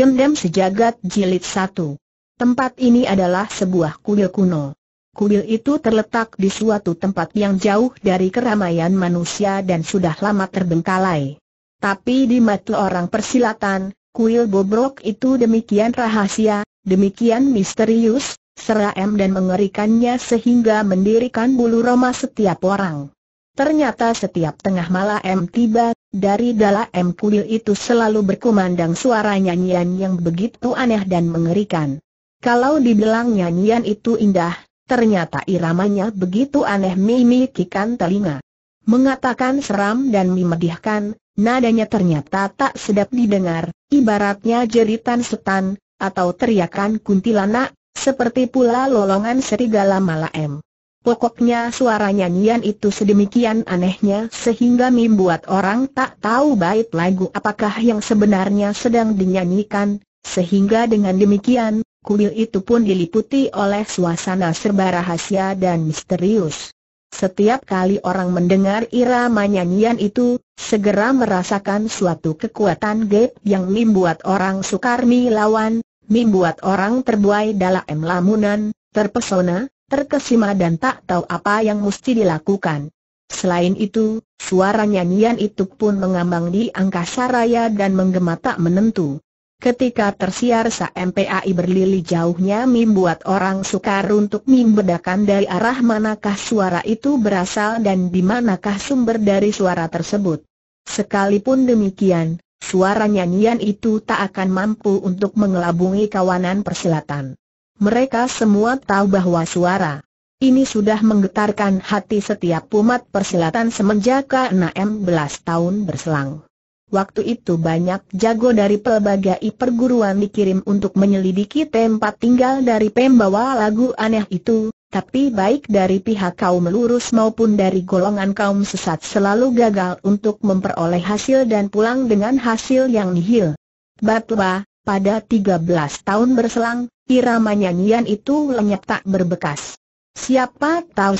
Dendam Sejagat Jilid satu. Tempat ini adalah sebuah kuil kuno. Kuil itu terletak di suatu tempat yang jauh dari keramaian manusia dan sudah lama terbengkalai. Tapi di mata orang persilatan, kuil bobrok itu demikian rahasia, demikian misterius, seram dan mengerikannya sehingga mendirikan bulu roma setiap orang. Ternyata setiap tengah malam tiba, dari dalam kuil itu selalu berkumandang suara nyanyian yang begitu aneh dan mengerikan. Kalau dibilang nyanyian itu indah, ternyata iramanya begitu aneh mimikikan telinga. Mengatakan seram dan memedihkan, nadanya ternyata tak sedap didengar, ibaratnya jeritan setan, atau teriakan kuntilanak, seperti pula lolongan serigala malam. Pokoknya suara nyanyian itu sedemikian anehnya sehingga membuat orang tak tahu bait lagu apakah yang sebenarnya sedang dinyanyikan, sehingga dengan demikian, kuil itu pun diliputi oleh suasana serba rahasia dan misterius. Setiap kali orang mendengar irama nyanyian itu, segera merasakan suatu kekuatan gaib yang membuat orang sukar lawan, membuat orang terbuai dalam lamunan, terpesona, terkesima dan tak tahu apa yang mesti dilakukan. Selain itu, suara nyanyian itu pun mengambang di angkasa raya dan menggema tak menentu. Ketika tersiar sa MPAI berlili jauhnya membuat orang sukar untuk membedakan dari arah manakah suara itu berasal dan di manakah sumber dari suara tersebut. Sekalipun demikian, suara nyanyian itu tak akan mampu untuk mengelabungi kawanan persilatan. Mereka semua tahu bahwa suara ini sudah menggetarkan hati setiap umat persilatan semenjak 16 tahun berselang. Waktu itu banyak jago dari pelbagai perguruan dikirim untuk menyelidiki tempat tinggal dari pembawa lagu aneh itu, tapi baik dari pihak kaum lurus maupun dari golongan kaum sesat selalu gagal untuk memperoleh hasil dan pulang dengan hasil yang nihil. Batua, pada 13 tahun berselang, irama nyanyian itu lenyap tak berbekas. Siapa tahu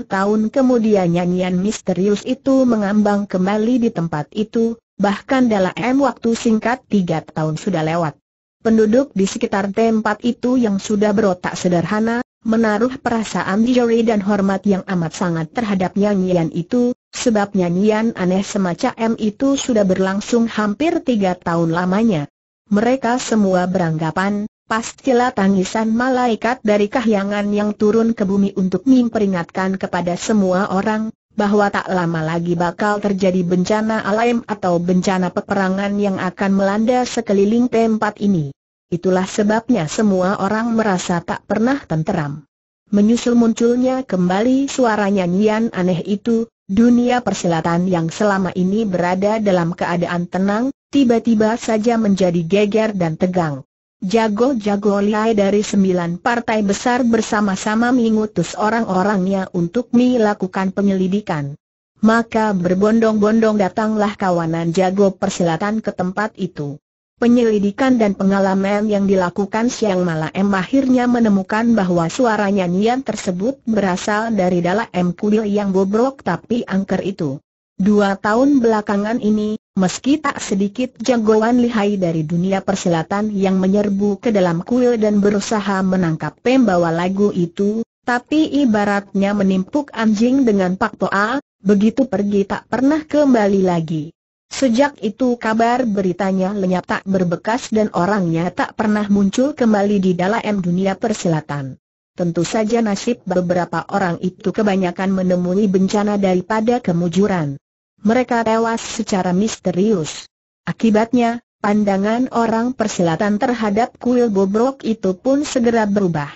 10 tahun kemudian nyanyian misterius itu mengambang kembali di tempat itu, bahkan dalam waktu singkat 3 tahun sudah lewat. Penduduk di sekitar tempat itu yang sudah berotak sederhana, menaruh perasaan juri dan hormat yang amat sangat terhadap nyanyian itu, sebab nyanyian aneh semacam itu sudah berlangsung hampir tiga tahun lamanya. Mereka semua beranggapan, pastilah tangisan malaikat dari kahyangan yang turun ke bumi untuk memperingatkan kepada semua orang, bahwa tak lama lagi bakal terjadi bencana alam atau bencana peperangan yang akan melanda sekeliling tempat ini. Itulah sebabnya semua orang merasa tak pernah tenteram. Menyusul munculnya kembali suara nyanyian aneh itu, dunia persilatan yang selama ini berada dalam keadaan tenang, tiba-tiba saja menjadi geger dan tegang. Jago-jago liai dari sembilan partai besar bersama-sama mengutus orang-orangnya untuk melakukan penyelidikan. Maka berbondong-bondong datanglah kawanan jago persilatan ke tempat itu. Penyelidikan dan pengalaman yang dilakukan siang malam akhirnya menemukan bahwa suara nyanyian tersebut berasal dari dalam Kudil yang bobrok tapi angker itu. Dua tahun belakangan ini, meski tak sedikit jagoan lihai dari dunia persilatan yang menyerbu ke dalam kuil dan berusaha menangkap pembawa lagu itu, tapi ibaratnya menimpuk anjing dengan pak toa, begitu pergi tak pernah kembali lagi. Sejak itu kabar beritanya lenyap tak berbekas dan orangnya tak pernah muncul kembali di dalam dunia persilatan. Tentu saja nasib beberapa orang itu kebanyakan menemui bencana daripada kemujuran mereka tewas secara misterius. Akibatnya, pandangan orang persilatan terhadap kuil bobrok itu pun segera berubah.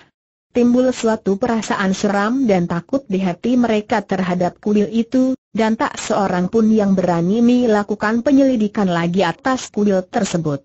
Timbul suatu perasaan seram dan takut di hati mereka terhadap kuil itu, dan tak seorang pun yang berani melakukan penyelidikan lagi atas kuil tersebut.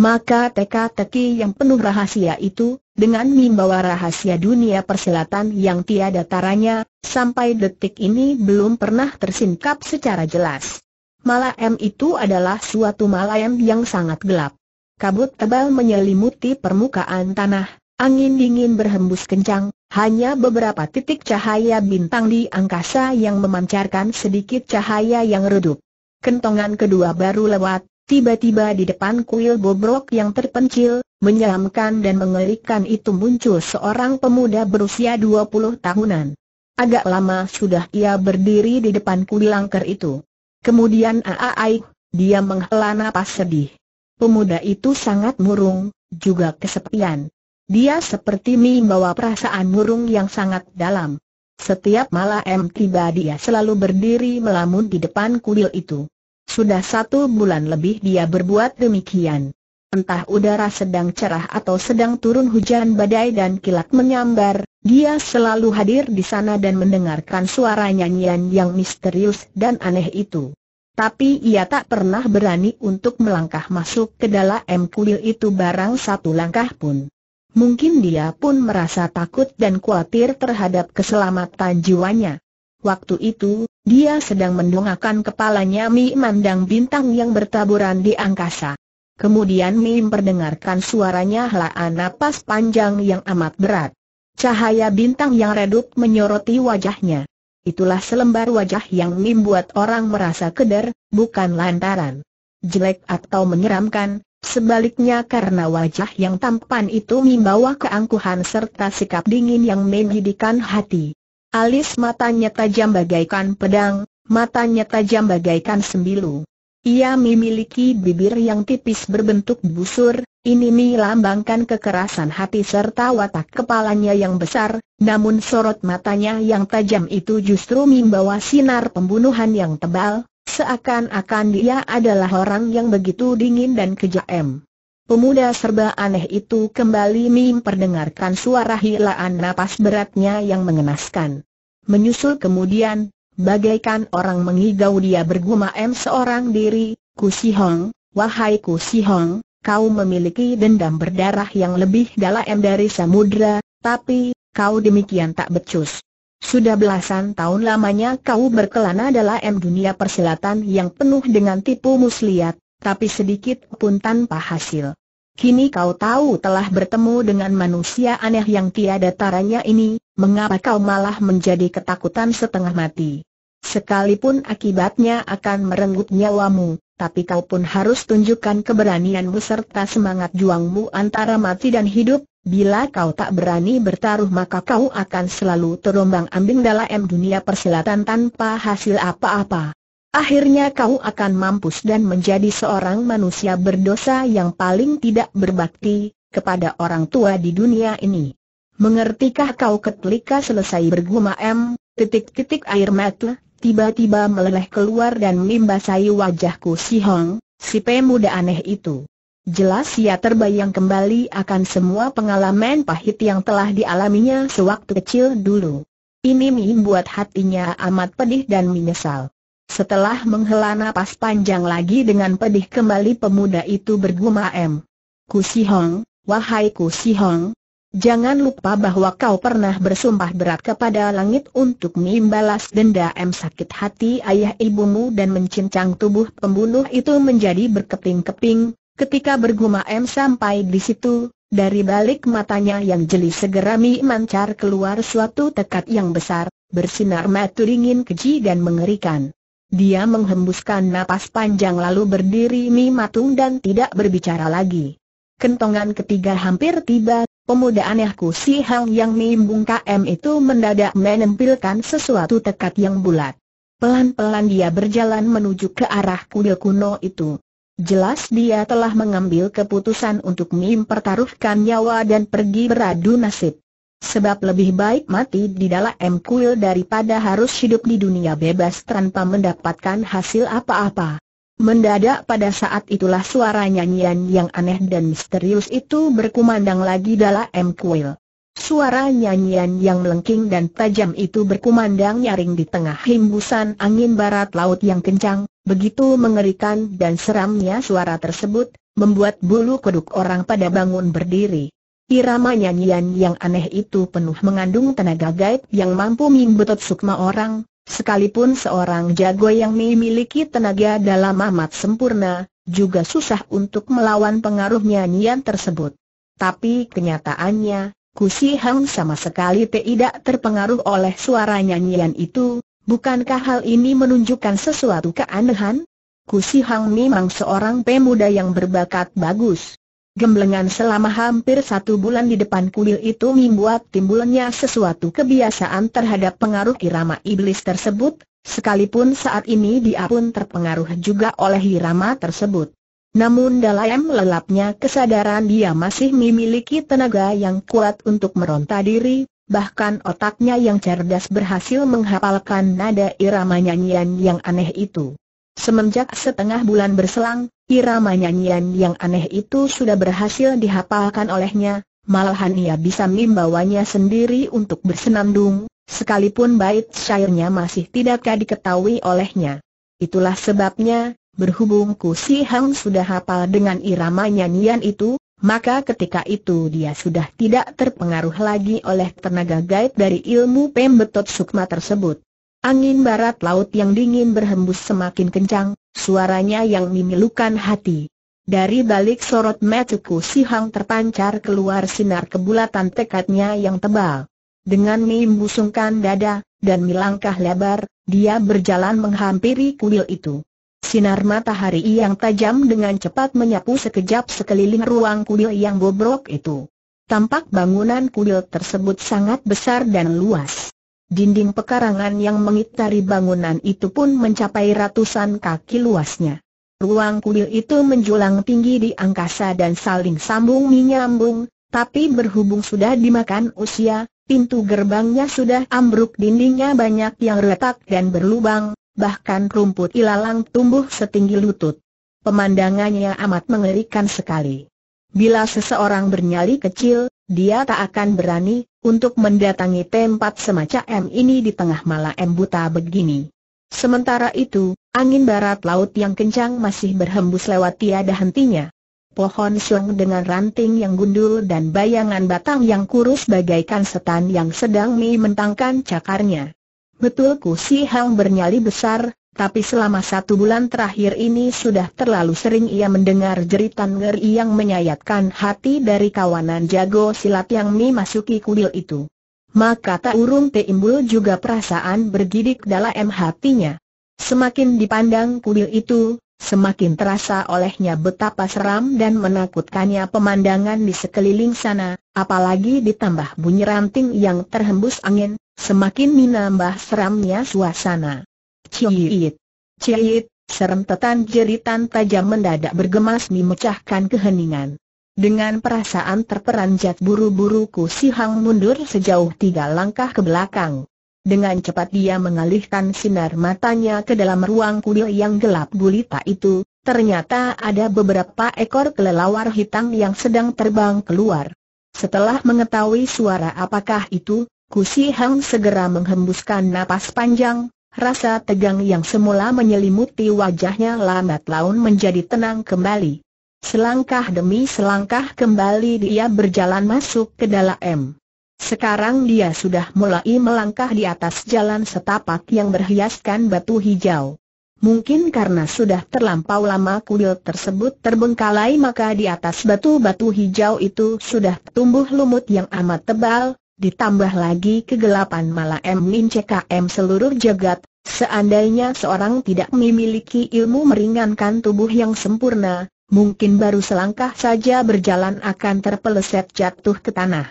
Maka teka-teki yang penuh rahasia itu, dengan membawa rahasia dunia persilatan yang tiada taranya, sampai detik ini belum pernah tersingkap secara jelas. Malam itu adalah suatu malam yang sangat gelap. Kabut tebal menyelimuti permukaan tanah, angin dingin berhembus kencang, hanya beberapa titik cahaya bintang di angkasa yang memancarkan sedikit cahaya yang redup. Kentongan kedua baru lewat, Tiba-tiba di depan kuil bobrok yang terpencil, menyeramkan dan mengerikan itu muncul seorang pemuda berusia 20 tahunan. Agak lama sudah ia berdiri di depan kuil angker itu. Kemudian aai, dia menghela napas sedih. Pemuda itu sangat murung, juga kesepian. Dia seperti membawa perasaan murung yang sangat dalam. Setiap malam tiba dia selalu berdiri melamun di depan kuil itu. Sudah satu bulan lebih dia berbuat demikian. Entah udara sedang cerah atau sedang turun hujan badai dan kilat menyambar, dia selalu hadir di sana dan mendengarkan suara nyanyian yang misterius dan aneh itu. Tapi ia tak pernah berani untuk melangkah masuk ke dalam kuil itu barang satu langkah pun. Mungkin dia pun merasa takut dan khawatir terhadap keselamatan jiwanya. Waktu itu, dia sedang mendongakkan kepalanya Mi mandang bintang yang bertaburan di angkasa. Kemudian Mi memperdengarkan suaranya helaan napas panjang yang amat berat. Cahaya bintang yang redup menyoroti wajahnya. Itulah selembar wajah yang membuat orang merasa keder, bukan lantaran jelek atau menyeramkan, sebaliknya karena wajah yang tampan itu membawa keangkuhan serta sikap dingin yang menghidikkan hati. Alis matanya tajam bagaikan pedang, matanya tajam bagaikan sembilu. Ia memiliki bibir yang tipis berbentuk busur, ini melambangkan kekerasan hati serta watak kepalanya yang besar, namun sorot matanya yang tajam itu justru membawa sinar pembunuhan yang tebal, seakan-akan dia adalah orang yang begitu dingin dan kejam. Pemuda serba aneh itu kembali memperdengarkan suara hilaan napas beratnya yang mengenaskan. Menyusul kemudian, bagaikan orang mengigau dia bergumam seorang diri, Ku Si Hong, wahai Ku Si Hong, kau memiliki dendam berdarah yang lebih dalam dari samudra, tapi, kau demikian tak becus. Sudah belasan tahun lamanya kau berkelana dalam dunia persilatan yang penuh dengan tipu muslihat, tapi sedikit pun tanpa hasil. Kini kau tahu telah bertemu dengan manusia aneh yang tiada taranya ini, mengapa kau malah menjadi ketakutan setengah mati? Sekalipun akibatnya akan merenggut nyawamu, tapi kau pun harus tunjukkan keberanianmu serta semangat juangmu antara mati dan hidup, bila kau tak berani bertaruh maka kau akan selalu terombang ambing dalam dunia persilatan tanpa hasil apa-apa. Akhirnya kau akan mampus dan menjadi seorang manusia berdosa yang paling tidak berbakti kepada orang tua di dunia ini. Mengertikah kau ketika selesai bergumam, titik-titik air mata tiba-tiba meleleh keluar dan membasahi wajahku si Hong, si pemuda aneh itu. Jelas ia terbayang kembali akan semua pengalaman pahit yang telah dialaminya sewaktu kecil dulu. Ini membuat hatinya amat pedih dan menyesal. Setelah menghela nafas panjang lagi dengan pedih kembali pemuda itu bergumam, "Ku Si Hong, wahai Ku Si Hong, jangan lupa bahwa kau pernah bersumpah berat kepada langit untuk membalas denda M sakit hati ayah ibumu dan mencincang tubuh pembunuh itu menjadi berkeping-keping. Ketika bergumam sampai di situ, dari balik matanya yang jeli segera Mi mancar keluar suatu tekad yang besar, bersinar mata dingin keji dan mengerikan. Dia menghembuskan napas panjang lalu berdiri mimatung dan tidak berbicara lagi. Kentongan ketiga hampir tiba, pemuda aneh Ku Si Hang yang mimbung KM itu mendadak menempilkan sesuatu tekad yang bulat. Pelan-pelan dia berjalan menuju ke arah kuil kuno itu. Jelas dia telah mengambil keputusan untuk mempertaruhkan nyawa dan pergi beradu nasib. Sebab lebih baik mati di dalam kuil daripada harus hidup di dunia bebas tanpa mendapatkan hasil apa-apa. Mendadak pada saat itulah suara nyanyian yang aneh dan misterius itu berkumandang lagi dalam kuil. Suara nyanyian yang melengking dan tajam itu berkumandang nyaring di tengah hembusan angin barat laut yang kencang, begitu mengerikan dan seramnya suara tersebut, membuat bulu kuduk orang pada bangun berdiri. Irama nyanyian yang aneh itu penuh mengandung tenaga gaib yang mampu membetot sukma orang, sekalipun seorang jago yang memiliki tenaga dalam amat sempurna, juga susah untuk melawan pengaruh nyanyian tersebut. Tapi kenyataannya, Kusi Hang sama sekali tidak terpengaruh oleh suara nyanyian itu, bukankah hal ini menunjukkan sesuatu keanehan? Kusi Hang memang seorang pemuda yang berbakat bagus, Gemblengan selama hampir satu bulan di depan kuil itu membuat timbulnya sesuatu kebiasaan terhadap pengaruh irama iblis tersebut, sekalipun saat ini dia pun terpengaruh juga oleh irama tersebut. Namun dalam lelapnya kesadaran dia masih memiliki tenaga yang kuat untuk meronta diri, bahkan otaknya yang cerdas berhasil menghafalkan nada irama nyanyian yang aneh itu. Semenjak setengah bulan berselang, irama nyanyian yang aneh itu sudah berhasil dihafalkan olehnya, malahan ia bisa membawanya sendiri untuk bersenandung, sekalipun bait syairnya masih tidakkah diketahui olehnya. Itulah sebabnya, berhubung Ku Si Hang sudah hafal dengan irama nyanyian itu, maka ketika itu dia sudah tidak terpengaruh lagi oleh tenaga gaib dari ilmu pembetot sukma tersebut. Angin barat laut yang dingin berhembus semakin kencang, suaranya yang memilukan hati. Dari balik sorot mataku si Hang terpancar keluar sinar kebulatan tekadnya yang tebal. Dengan mengembusungkan dada, dan melangkah lebar, dia berjalan menghampiri kuil itu. Sinar matahari yang tajam dengan cepat menyapu sekejap sekeliling ruang kuil yang bobrok itu. Tampak bangunan kuil tersebut sangat besar dan luas. Dinding pekarangan yang mengitari bangunan itu pun mencapai ratusan kaki luasnya. Ruang kuil itu menjulang tinggi di angkasa dan saling sambung menyambung, tapi berhubung sudah dimakan usia, pintu gerbangnya sudah ambruk dindingnya banyak yang retak dan berlubang, bahkan rumput ilalang tumbuh setinggi lutut. Pemandangannya amat mengerikan sekali. Bila seseorang bernyali kecil, dia tak akan berani untuk mendatangi tempat semacam ini di tengah malam buta begini. Sementara itu, angin barat laut yang kencang masih berhembus lewat tiada hentinya. Pohon siung dengan ranting yang gundul dan bayangan batang yang kurus bagaikan setan yang sedang mentangkan cakarnya. Betul Ku Si Hang bernyali besar, tapi selama satu bulan terakhir ini sudah terlalu sering ia mendengar jeritan ngeri yang menyayatkan hati dari kawanan jago silat yang memasuki kudil itu. Maka tak urung timbul juga perasaan bergidik dalam hatinya. Semakin dipandang kudil itu, semakin terasa olehnya betapa seram dan menakutkannya pemandangan di sekeliling sana, apalagi ditambah bunyi ranting yang terhembus angin, semakin menambah seramnya suasana. Ciit. serem serentetan jeritan tajam mendadak bergemas memecahkan keheningan. Dengan perasaan terperanjat buru-buru Si Hang mundur sejauh tiga langkah ke belakang. Dengan cepat dia mengalihkan sinar matanya ke dalam ruang kuil yang gelap gulita itu, ternyata ada beberapa ekor kelelawar hitam yang sedang terbang keluar. Setelah mengetahui suara apakah itu, Si Hang segera menghembuskan napas panjang, Rasa tegang yang semula menyelimuti wajahnya lambat laun menjadi tenang kembali. Selangkah demi selangkah kembali dia berjalan masuk ke dalam. Sekarang dia sudah mulai melangkah di atas jalan setapak yang berhiaskan batu hijau. Mungkin karena sudah terlampau lama kuil tersebut terbengkalai maka di atas batu-batu hijau itu sudah tumbuh lumut yang amat tebal, Ditambah lagi kegelapan malam mencekam seluruh jagat, seandainya seorang tidak memiliki ilmu meringankan tubuh yang sempurna, mungkin baru selangkah saja berjalan akan terpeleset jatuh ke tanah.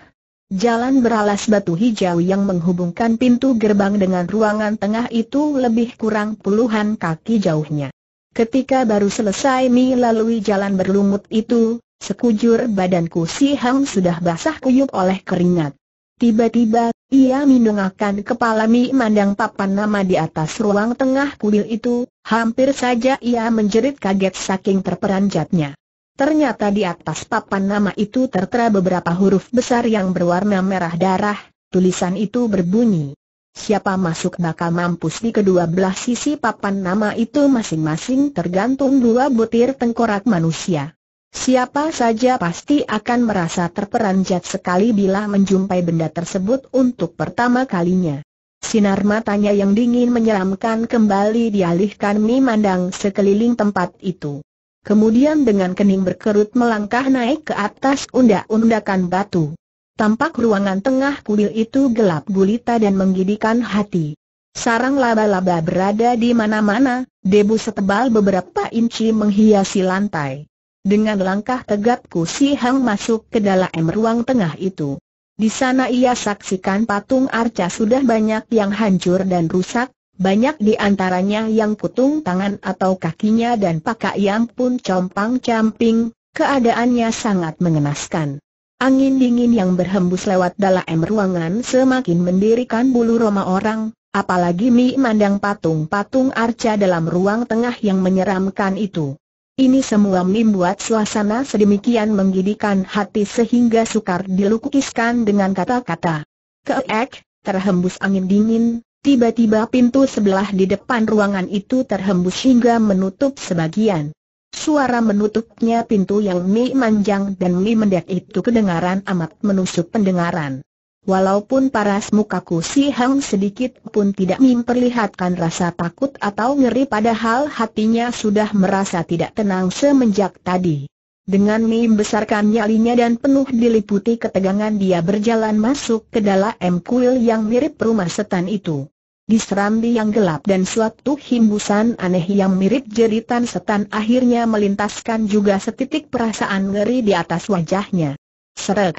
Jalan beralas batu hijau yang menghubungkan pintu gerbang dengan ruangan tengah itu lebih kurang puluhan kaki jauhnya. Ketika baru selesai melalui jalan berlumut itu, sekujur badanku si Hang sudah basah kuyup oleh keringat. Tiba-tiba, ia mendongakkan kepala Mi mandang papan nama di atas ruang tengah kuil itu, hampir saja ia menjerit kaget saking terperanjatnya. Ternyata di atas papan nama itu tertera beberapa huruf besar yang berwarna merah darah, tulisan itu berbunyi. Siapa masuk bakal mampus di kedua belah sisi papan nama itu masing-masing tergantung dua butir tengkorak manusia. Siapa saja pasti akan merasa terperanjat sekali bila menjumpai benda tersebut untuk pertama kalinya. Sinar matanya yang dingin menyeramkan kembali dialihkan memandang sekeliling tempat itu. Kemudian dengan kening berkerut melangkah naik ke atas undak-undakan batu. Tampak ruangan tengah kuil itu gelap gulita dan menggidikan hati. Sarang laba-laba berada di mana-mana, debu setebal beberapa inci menghiasi lantai. Dengan langkah tegapku si Hang masuk ke dalam ruang tengah itu. Di sana ia saksikan patung arca sudah banyak yang hancur dan rusak, banyak di antaranya yang kutung tangan atau kakinya dan pakaian pun compang-camping, keadaannya sangat mengenaskan. Angin dingin yang berhembus lewat dalam ruangan semakin mendirikan bulu roma orang, apalagi mi mandang patung-patung arca dalam ruang tengah yang menyeramkan itu. Ini semua membuat suasana sedemikian menggidikan hati sehingga sukar dilukiskan dengan kata-kata. Keek, terhembus angin dingin, tiba-tiba pintu sebelah di depan ruangan itu terhembus hingga menutup sebagian. Suara menutupnya pintu yang mi manjang dan mi mendek itu kedengaran amat menusuk pendengaran. Walaupun paras mukaku si Hang sedikit pun tidak memperlihatkan rasa takut atau ngeri padahal hatinya sudah merasa tidak tenang semenjak tadi. Dengan membesarkan nyalinya dan penuh diliputi ketegangan dia berjalan masuk ke dalam kuil yang mirip rumah setan itu. Di serambi yang gelap dan suatu himbusan aneh yang mirip jeritan setan akhirnya melintaskan juga setitik perasaan ngeri di atas wajahnya. Seret.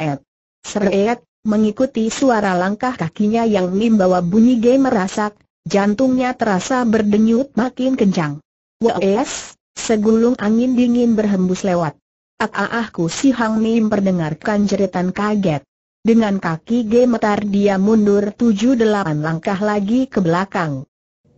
Seret. Mengikuti suara langkah kakinya yang membawa bunyi gay merasak, jantungnya terasa berdenyut makin kencang. Wes, segulung angin dingin berhembus lewat. Aku ah, ah, ah, si Hang Mim perdengarkan jeritan kaget. Dengan kaki gemetar dia mundur tujuh delapan langkah lagi ke belakang.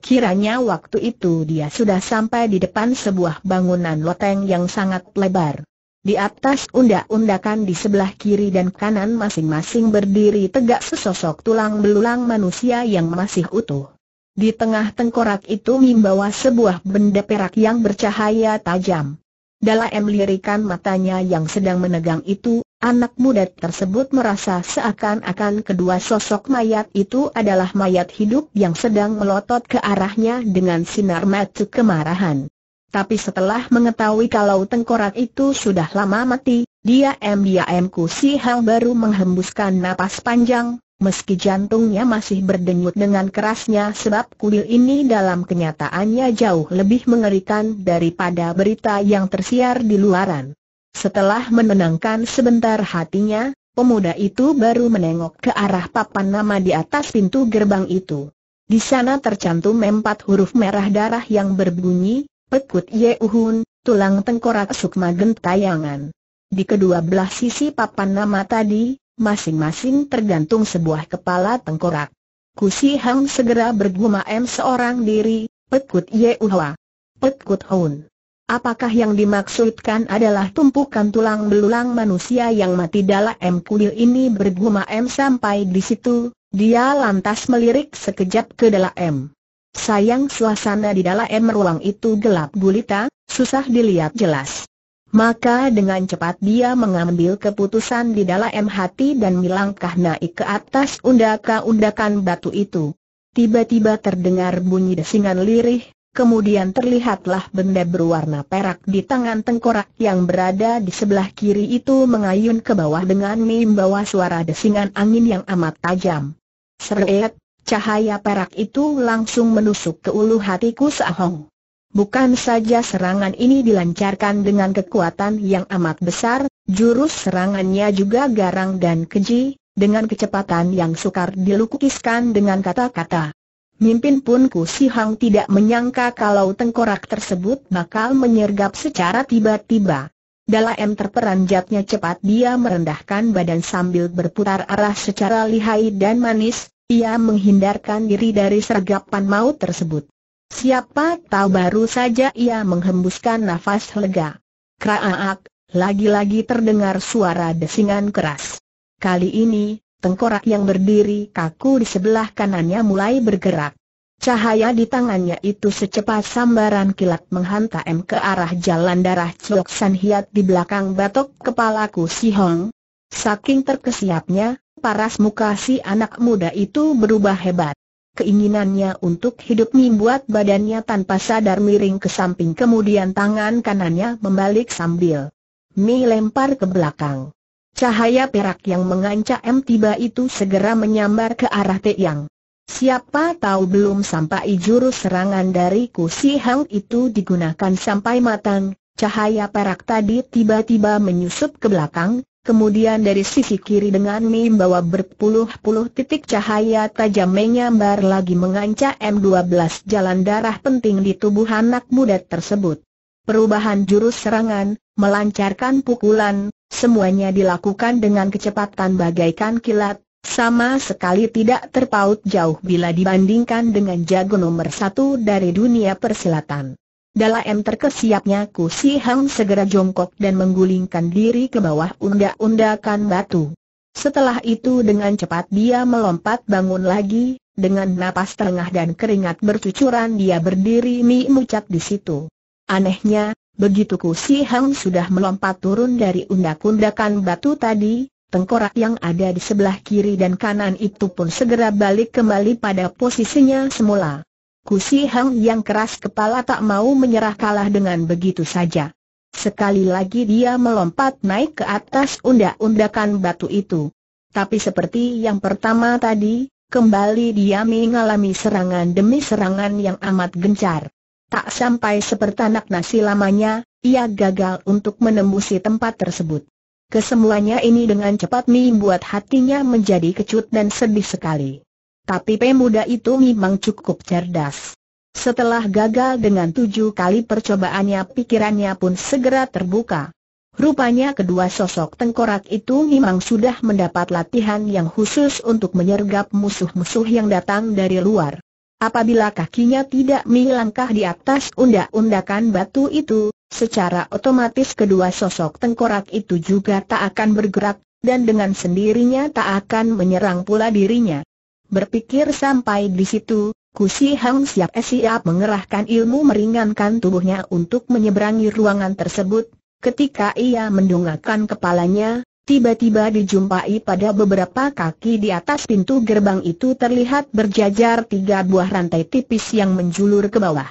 Kiranya waktu itu dia sudah sampai di depan sebuah bangunan loteng yang sangat lebar. Di atas undak-undakan di sebelah kiri dan kanan masing-masing berdiri tegak sesosok tulang belulang manusia yang masih utuh. Di tengah tengkorak itu membawa sebuah benda perak yang bercahaya tajam. Dalam lirikan matanya yang sedang menegang itu, anak muda tersebut merasa seakan-akan kedua sosok mayat itu adalah mayat hidup yang sedang melotot ke arahnya dengan sinar mata kemarahan. Tapi setelah mengetahui kalau tengkorak itu sudah lama mati, dia MBAM Ku Si Hang baru menghembuskan napas panjang, meski jantungnya masih berdenyut dengan kerasnya sebab kuil ini dalam kenyataannya jauh lebih mengerikan daripada berita yang tersiar di luaran. Setelah menenangkan sebentar hatinya, pemuda itu baru menengok ke arah papan nama di atas pintu gerbang itu. Di sana tercantum empat huruf merah darah yang berbunyi, Pekut ye uhun, tulang tengkorak sukma gentayangan. Di kedua belah sisi papan nama tadi, masing-masing tergantung sebuah kepala tengkorak. Kusi Hang segera bergumam seorang diri, Pekut ye uhwa, Pekut Hun. Apakah yang dimaksudkan adalah tumpukan tulang belulang manusia yang mati dalam kuil ini bergumam sampai di situ, dia lantas melirik sekejap ke dalam. Sayang suasana di dalam ruang itu gelap gulita, susah dilihat jelas. Maka dengan cepat dia mengambil keputusan di dalam hati dan melangkah naik ke atas undaka-undakan batu itu. Tiba-tiba terdengar bunyi desingan lirih, kemudian terlihatlah benda berwarna perak di tangan tengkorak yang berada di sebelah kiri itu mengayun ke bawah dengan membawa suara desingan angin yang amat tajam. Seret, Cahaya perak itu langsung menusuk ke ulu hatiku Sahong. Bukan saja serangan ini dilancarkan dengan kekuatan yang amat besar, jurus serangannya juga garang dan keji, dengan kecepatan yang sukar dilukiskan dengan kata-kata. Mimpin pun Ku Si tidak menyangka kalau tengkorak tersebut bakal menyergap secara tiba-tiba. Dalam terperanjatnya cepat dia merendahkan badan sambil berputar arah secara lihai dan manis, ia menghindarkan diri dari sergapan maut tersebut. Siapa tahu baru saja ia menghembuskan nafas lega. Kraaak, lagi-lagi terdengar suara desingan keras. Kali ini, tengkorak yang berdiri kaku di sebelah kanannya mulai bergerak. Cahaya di tangannya itu secepat sambaran kilat menghantam ke arah jalan darah Chok San Hiat di belakang batok kepalaku Si Hong. Saking terkesiapnya, paras muka si anak muda itu berubah hebat. Keinginannya untuk hidup membuat badannya tanpa sadar miring ke samping kemudian tangan kanannya membalik sambil Mi lempar ke belakang. Cahaya perak yang mengancam tiba itu segera menyambar ke arah Yang. Siapa tahu belum sampai jurus serangan dari si Hang itu digunakan sampai matang, cahaya perak tadi tiba-tiba menyusup ke belakang, Kemudian dari sisi kiri dengan membawa berpuluh-puluh titik cahaya tajam menyambar lagi mengancam M12 jalan darah penting di tubuh anak muda tersebut. Perubahan jurus serangan, melancarkan pukulan, semuanya dilakukan dengan kecepatan bagaikan kilat, sama sekali tidak terpaut jauh bila dibandingkan dengan jago nomor satu dari dunia persilatan. Dalam terkesiapnya Ku Si Hang segera jongkok dan menggulingkan diri ke bawah undak-undakan batu. Setelah itu dengan cepat dia melompat bangun lagi, dengan napas tengah dan keringat bercucuran dia berdiri mi mucat di situ. Anehnya, begitu Ku Si Hang sudah melompat turun dari undak-undakan batu tadi, tengkorak yang ada di sebelah kiri dan kanan itu pun segera balik kembali pada posisinya semula. Kusi Hang yang keras kepala tak mau menyerah kalah dengan begitu saja. Sekali lagi dia melompat naik ke atas undak-undakan batu itu. Tapi seperti yang pertama tadi, kembali dia mengalami serangan demi serangan yang amat gencar. Tak sampai seperti sepertanak nasi lamanya, ia gagal untuk menembusi tempat tersebut. Kesemuanya ini dengan cepat membuat hatinya menjadi kecut dan sedih sekali. Tapi pemuda itu memang cukup cerdas. Setelah gagal dengan tujuh kali percobaannya pikirannya pun segera terbuka. Rupanya kedua sosok tengkorak itu memang sudah mendapat latihan yang khusus untuk menyergap musuh-musuh yang datang dari luar. Apabila kakinya tidak melangkah di atas undak-undakan batu itu, secara otomatis kedua sosok tengkorak itu juga tak akan bergerak, dan dengan sendirinya tak akan menyerang pula dirinya. Berpikir sampai di situ, Kusi Hang siap eh, siap mengerahkan ilmu meringankan tubuhnya untuk menyeberangi ruangan tersebut. Ketika ia mendongakkan kepalanya, tiba-tiba dijumpai pada beberapa kaki di atas pintu gerbang itu terlihat berjajar tiga buah rantai tipis yang menjulur ke bawah.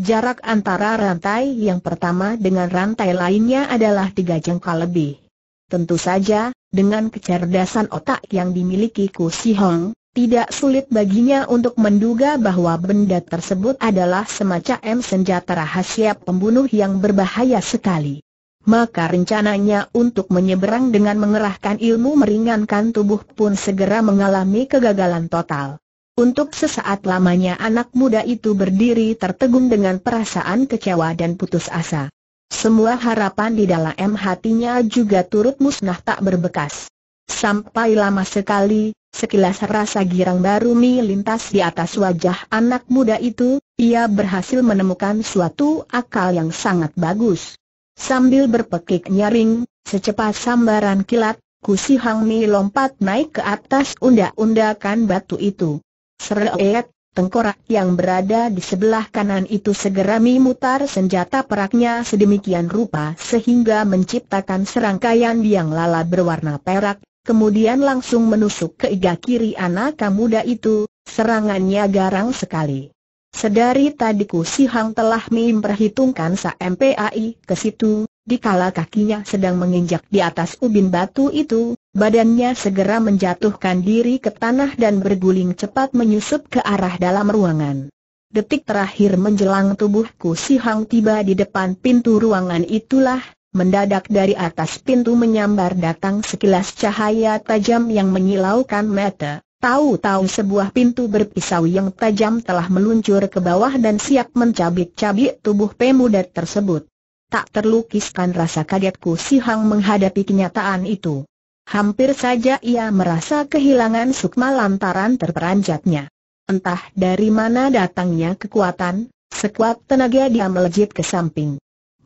Jarak antara rantai yang pertama dengan rantai lainnya adalah tiga jengkal lebih. Tentu saja, dengan kecerdasan otak yang dimiliki Ku Si Hong, tidak sulit baginya untuk menduga bahwa benda tersebut adalah semacam senjata rahasia pembunuh yang berbahaya sekali. Maka rencananya untuk menyeberang dengan mengerahkan ilmu meringankan tubuh pun segera mengalami kegagalan total. Untuk sesaat lamanya anak muda itu berdiri tertegun dengan perasaan kecewa dan putus asa. Semua harapan di dalam hatinya juga turut musnah tak berbekas. Sampai lama sekali, Sekilas rasa girang baru melintas di atas wajah anak muda itu, ia berhasil menemukan suatu akal yang sangat bagus. Sambil berpekik nyaring, secepat sambaran kilat, Kusi Hang Mi lompat naik ke atas undak-undakan batu itu. Seret, tengkorak yang berada di sebelah kanan itu segera memutar senjata peraknya sedemikian rupa sehingga menciptakan serangkaian biang lala berwarna perak kemudian langsung menusuk ke iga kiri anak muda itu, serangannya garang sekali. Sedari tadiku si Hang telah memperhitungkan sa MPAI ke situ, dikala kakinya sedang menginjak di atas ubin batu itu, badannya segera menjatuhkan diri ke tanah dan berguling cepat menyusup ke arah dalam ruangan. Detik terakhir menjelang tubuhku si Hang tiba di depan pintu ruangan itulah, Mendadak dari atas pintu menyambar datang sekilas cahaya tajam yang menyilaukan mata. Tahu-tahu sebuah pintu berpisau yang tajam telah meluncur ke bawah dan siap mencabik-cabik tubuh pemuda tersebut. Tak terlukiskan rasa kagetku si Hang menghadapi kenyataan itu. Hampir saja ia merasa kehilangan sukma lantaran terperanjatnya. Entah dari mana datangnya kekuatan, sekuat tenaga dia melejit ke samping.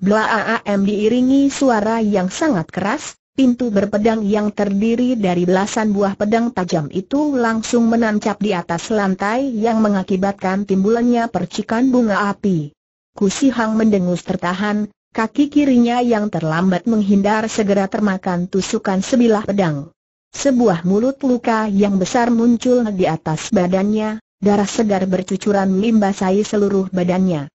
Blaaam diiringi suara yang sangat keras, pintu berpedang yang terdiri dari belasan buah pedang tajam itu langsung menancap di atas lantai yang mengakibatkan timbulannya percikan bunga api. Kusi Hang mendengus tertahan, kaki kirinya yang terlambat menghindar segera termakan tusukan sebilah pedang. Sebuah mulut luka yang besar muncul di atas badannya, darah segar bercucuran limbasai seluruh badannya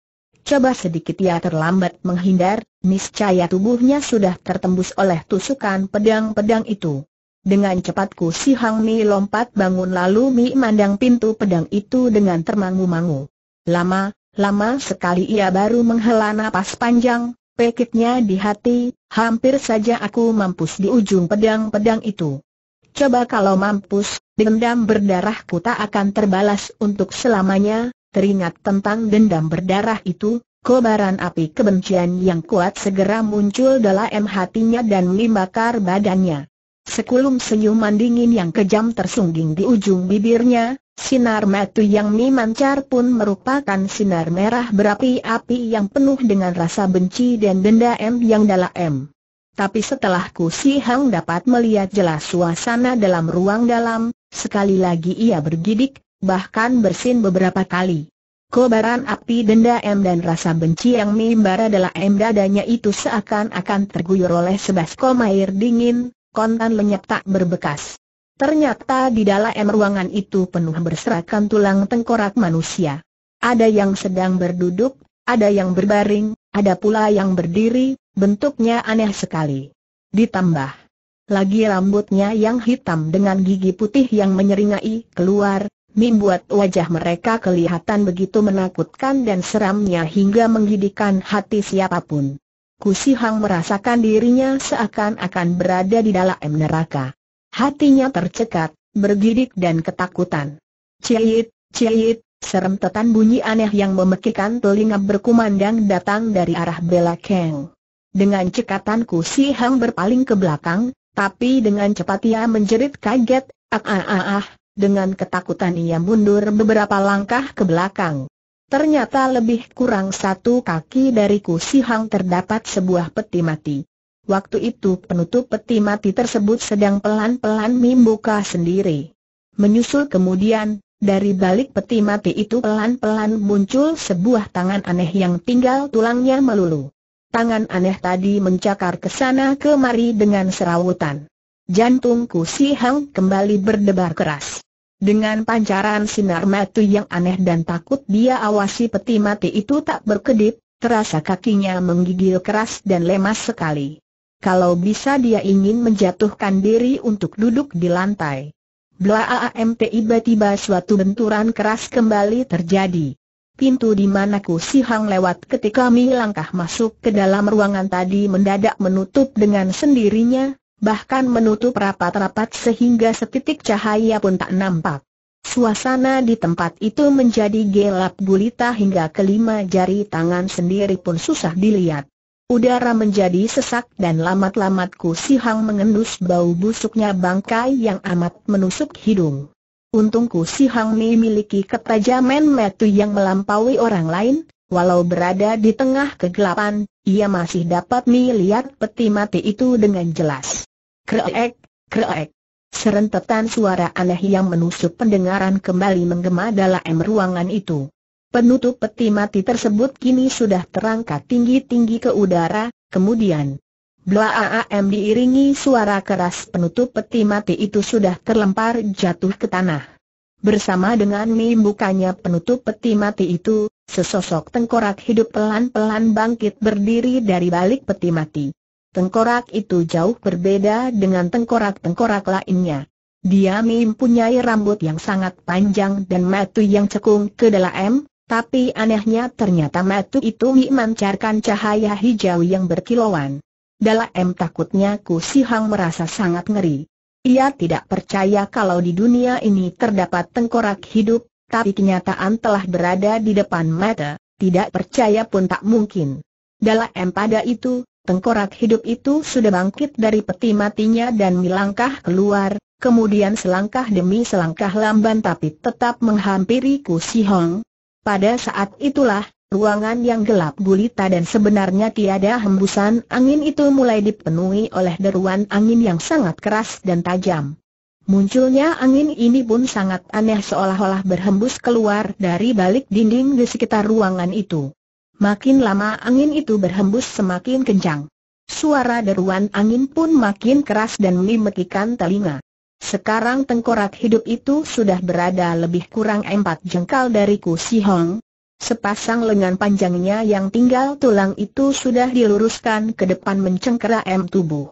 coba sedikit ia terlambat menghindar, niscaya tubuhnya sudah tertembus oleh tusukan pedang-pedang itu. Dengan cepatku Ku Si Hang Mi lompat bangun lalu Mi mandang pintu pedang itu dengan termangu-mangu. Lama, lama sekali ia baru menghela napas panjang, Pekitnya di hati, hampir saja aku mampus di ujung pedang-pedang itu. Coba kalau mampus, dendam berdarahku tak akan terbalas untuk selamanya, Teringat tentang dendam berdarah itu, kobaran api kebencian yang kuat segera muncul dalam hatinya dan membakar badannya. Sekulum senyuman dingin yang kejam tersungging di ujung bibirnya, sinar metu yang memancar pun merupakan sinar merah berapi-api yang penuh dengan rasa benci dan dendam yang dalam. Tapi setelah Ku Si Hang dapat melihat jelas suasana dalam ruang dalam, sekali lagi ia bergidik, bahkan bersin beberapa kali. Kobaran api denda M dan rasa benci yang mimbar adalah M dadanya itu seakan-akan terguyur oleh sebaskom air dingin, kontan lenyap tak berbekas. Ternyata di dalam ruangan itu penuh berserakan tulang tengkorak manusia. Ada yang sedang berduduk, ada yang berbaring, ada pula yang berdiri, bentuknya aneh sekali. Ditambah lagi rambutnya yang hitam dengan gigi putih yang menyeringai keluar, membuat wajah mereka kelihatan begitu menakutkan dan seramnya hingga menggidikan hati siapapun. Kusi Hang merasakan dirinya seakan-akan berada di dalam neraka. Hatinya tercekat, bergidik dan ketakutan. ciyit, serem tetan bunyi aneh yang memekikan telinga berkumandang datang dari arah belakang. Dengan cekatan Kusi Hang berpaling ke belakang, tapi dengan cepat ia menjerit kaget, ah ah ah ah, ah. Dengan ketakutan ia mundur beberapa langkah ke belakang. Ternyata lebih kurang satu kaki dari hang terdapat sebuah peti mati. Waktu itu penutup peti mati tersebut sedang pelan-pelan membuka sendiri. Menyusul kemudian, dari balik peti mati itu pelan-pelan muncul sebuah tangan aneh yang tinggal tulangnya melulu. Tangan aneh tadi mencakar ke sana kemari dengan serawutan. Jantungku si Hang kembali berdebar keras. Dengan pancaran sinar mata yang aneh dan takut dia awasi peti mati itu tak berkedip, terasa kakinya menggigil keras dan lemas sekali. Kalau bisa dia ingin menjatuhkan diri untuk duduk di lantai. AAM tiba-tiba suatu benturan keras kembali terjadi. Pintu di mana Ku Sihang lewat ketika Mi langkah masuk ke dalam ruangan tadi mendadak menutup dengan sendirinya, bahkan menutup rapat-rapat sehingga setitik cahaya pun tak nampak. Suasana di tempat itu menjadi gelap gulita hingga kelima jari tangan sendiri pun susah dilihat. Udara menjadi sesak dan lamat lamatku Si Hang mengendus bau busuknya bangkai yang amat menusuk hidung. Untungku Si Hang memiliki ketajaman metu yang melampaui orang lain, walau berada di tengah kegelapan, ia masih dapat melihat peti mati itu dengan jelas. Kreek, kreek. Serentetan suara aneh yang menusuk pendengaran kembali menggema dalam ruangan itu. Penutup peti mati tersebut kini sudah terangkat tinggi-tinggi ke udara, kemudian AAM diiringi suara keras penutup peti mati itu sudah terlempar jatuh ke tanah. Bersama dengan membukanya penutup peti mati itu, sesosok tengkorak hidup pelan-pelan bangkit berdiri dari balik peti mati. Tengkorak itu jauh berbeda dengan tengkorak-tengkorak lainnya. Dia mempunyai rambut yang sangat panjang dan matu yang cekung ke dalam, tapi anehnya ternyata matu itu memancarkan cahaya hijau yang berkilauan. Dalam takutnya Ku Sihang merasa sangat ngeri. Ia tidak percaya kalau di dunia ini terdapat tengkorak hidup, tapi kenyataan telah berada di depan mata, tidak percaya pun tak mungkin. Dalam pada itu, Tengkorak hidup itu sudah bangkit dari peti matinya dan melangkah keluar, kemudian selangkah demi selangkah lamban tapi tetap menghampiri Ku Si Hong. Pada saat itulah, ruangan yang gelap gulita dan sebenarnya tiada hembusan angin itu mulai dipenuhi oleh deruan angin yang sangat keras dan tajam. Munculnya angin ini pun sangat aneh seolah-olah berhembus keluar dari balik dinding di sekitar ruangan itu. Makin lama angin itu berhembus semakin kencang. Suara deruan angin pun makin keras dan memekikan telinga. Sekarang tengkorak hidup itu sudah berada lebih kurang empat jengkal dariku, Si Hong. Sepasang lengan panjangnya yang tinggal tulang itu sudah diluruskan ke depan mencengkera em tubuh.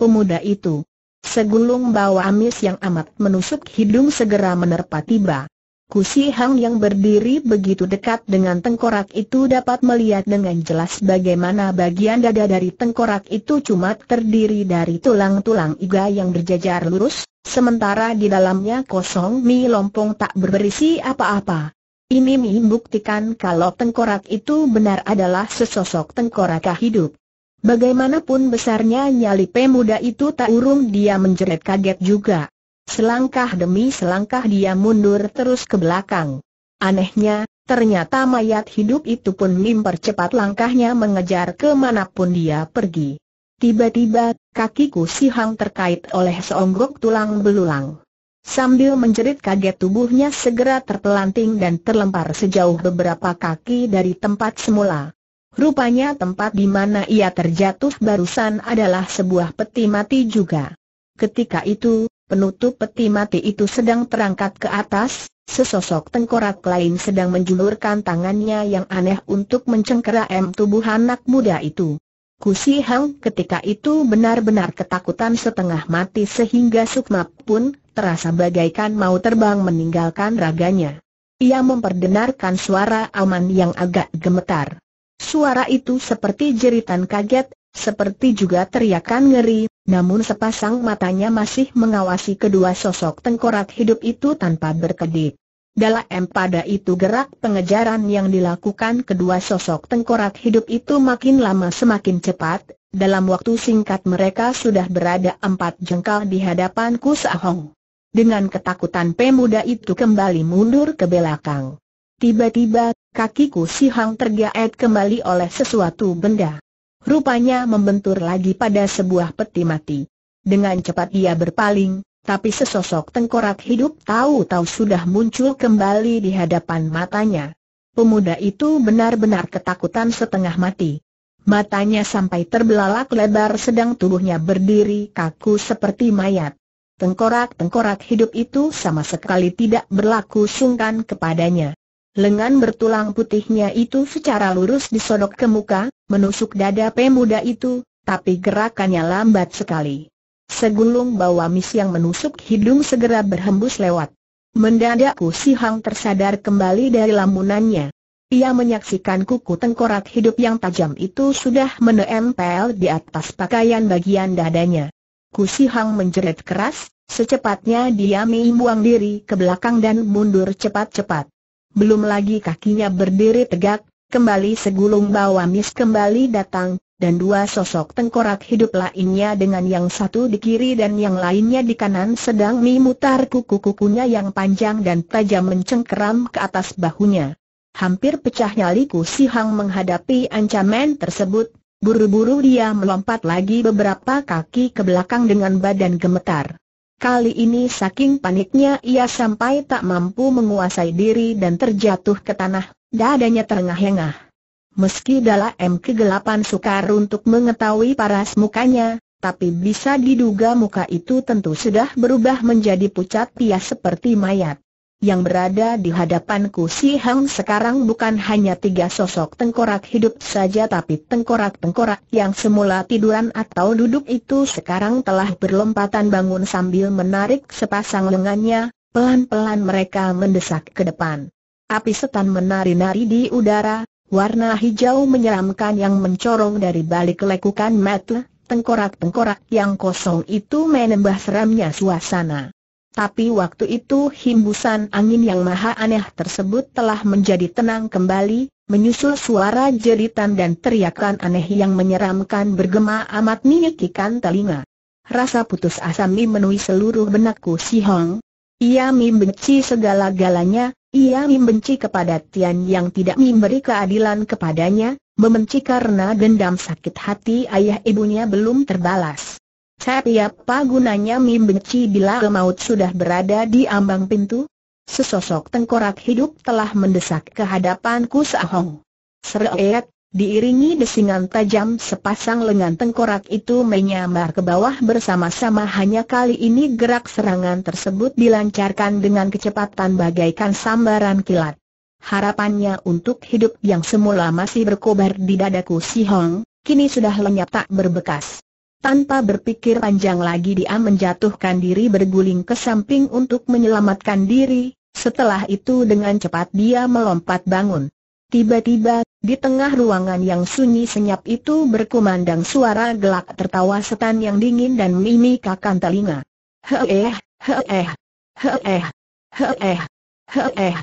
Pemuda itu, segulung bau amis yang amat menusuk hidung segera menerpa tiba. Kusi Hang yang berdiri begitu dekat dengan tengkorak itu dapat melihat dengan jelas bagaimana bagian dada dari tengkorak itu cuma terdiri dari tulang-tulang iga yang berjajar lurus, sementara di dalamnya kosong mi lompong tak berisi apa-apa. Ini membuktikan kalau tengkorak itu benar adalah sesosok tengkorak hidup. Bagaimanapun besarnya nyali pemuda itu tak urung dia menjerit kaget juga. Selangkah demi selangkah dia mundur terus ke belakang. Anehnya, ternyata mayat hidup itu pun mempercepat langkahnya mengejar kemanapun dia pergi. Tiba-tiba, kakiku sihang terkait oleh seonggok tulang belulang. Sambil menjerit kaget tubuhnya segera terpelanting dan terlempar sejauh beberapa kaki dari tempat semula. Rupanya tempat di mana ia terjatuh barusan adalah sebuah peti mati juga. Ketika itu, Penutup peti mati itu sedang terangkat ke atas, sesosok tengkorak lain sedang menjulurkan tangannya yang aneh untuk mencengkeram tubuh anak muda itu. Kusi Hang ketika itu benar-benar ketakutan setengah mati sehingga sukma pun terasa bagaikan mau terbang meninggalkan raganya. Ia memperdengarkan suara aman yang agak gemetar. Suara itu seperti jeritan kaget, seperti juga teriakan ngeri, namun sepasang matanya masih mengawasi kedua sosok tengkorak hidup itu tanpa berkedip. Dalam pada itu gerak pengejaran yang dilakukan kedua sosok tengkorak hidup itu makin lama semakin cepat, dalam waktu singkat mereka sudah berada empat jengkal di hadapan Kusahong. Dengan ketakutan pemuda itu kembali mundur ke belakang. Tiba-tiba, kaki Sihang tergaet kembali oleh sesuatu benda rupanya membentur lagi pada sebuah peti mati. Dengan cepat ia berpaling, tapi sesosok tengkorak hidup tahu-tahu sudah muncul kembali di hadapan matanya. Pemuda itu benar-benar ketakutan setengah mati. Matanya sampai terbelalak lebar sedang tubuhnya berdiri kaku seperti mayat. Tengkorak-tengkorak hidup itu sama sekali tidak berlaku sungkan kepadanya. Lengan bertulang putihnya itu secara lurus disodok ke muka, menusuk dada pemuda itu, tapi gerakannya lambat sekali. Segulung bawamis yang menusuk hidung segera berhembus lewat. Mendadak Si Hang tersadar kembali dari lamunannya. Ia menyaksikan kuku tengkorak hidup yang tajam itu sudah menempel di atas pakaian bagian dadanya. Si Hang menjerit keras, secepatnya dia membuang diri ke belakang dan mundur cepat-cepat. Belum lagi kakinya berdiri tegak, Kembali segulung bawamis kembali datang, dan dua sosok tengkorak hidup lainnya dengan yang satu di kiri dan yang lainnya di kanan sedang memutar kuku-kukunya yang panjang dan tajam mencengkeram ke atas bahunya. Hampir pecahnya liku si Hang menghadapi ancaman tersebut, buru-buru dia melompat lagi beberapa kaki ke belakang dengan badan gemetar. Kali ini saking paniknya ia sampai tak mampu menguasai diri dan terjatuh ke tanah, dadanya terengah-engah. Meski dalam kegelapan sukar untuk mengetahui paras mukanya, tapi bisa diduga muka itu tentu sudah berubah menjadi pucat pias seperti mayat yang berada di hadapanku Si Hang sekarang bukan hanya tiga sosok tengkorak hidup saja tapi tengkorak-tengkorak yang semula tiduran atau duduk itu sekarang telah berlompatan bangun sambil menarik sepasang lengannya, pelan-pelan mereka mendesak ke depan. Api setan menari-nari di udara, warna hijau menyeramkan yang mencorong dari balik lekukan mata, tengkorak-tengkorak yang kosong itu menambah seramnya suasana. Tapi waktu itu himbusan angin yang maha aneh tersebut telah menjadi tenang kembali, menyusul suara jeritan dan teriakan aneh yang menyeramkan bergema amat menyekikan telinga. Rasa putus asa Mi menui seluruh benakku Si Hong. Ia Mi benci segala-galanya, ia Mi benci kepada Tian yang tidak memberi keadilan kepadanya, membenci karena dendam sakit hati ayah ibunya belum terbalas. Tapi apa gunanya Mim benci bila maut sudah berada di ambang pintu? Sesosok tengkorak hidup telah mendesak ke hadapanku Sahong. Seret, diiringi desingan tajam sepasang lengan tengkorak itu menyambar ke bawah bersama-sama hanya kali ini gerak serangan tersebut dilancarkan dengan kecepatan bagaikan sambaran kilat. Harapannya untuk hidup yang semula masih berkobar di dadaku Si Hong, kini sudah lenyap tak berbekas. Tanpa berpikir panjang lagi dia menjatuhkan diri berguling ke samping untuk menyelamatkan diri, setelah itu dengan cepat dia melompat bangun. Tiba-tiba, di tengah ruangan yang sunyi senyap itu berkumandang suara gelak tertawa setan yang dingin dan mimikakan telinga. Heeh, heeh, heeh, heeh, heeh,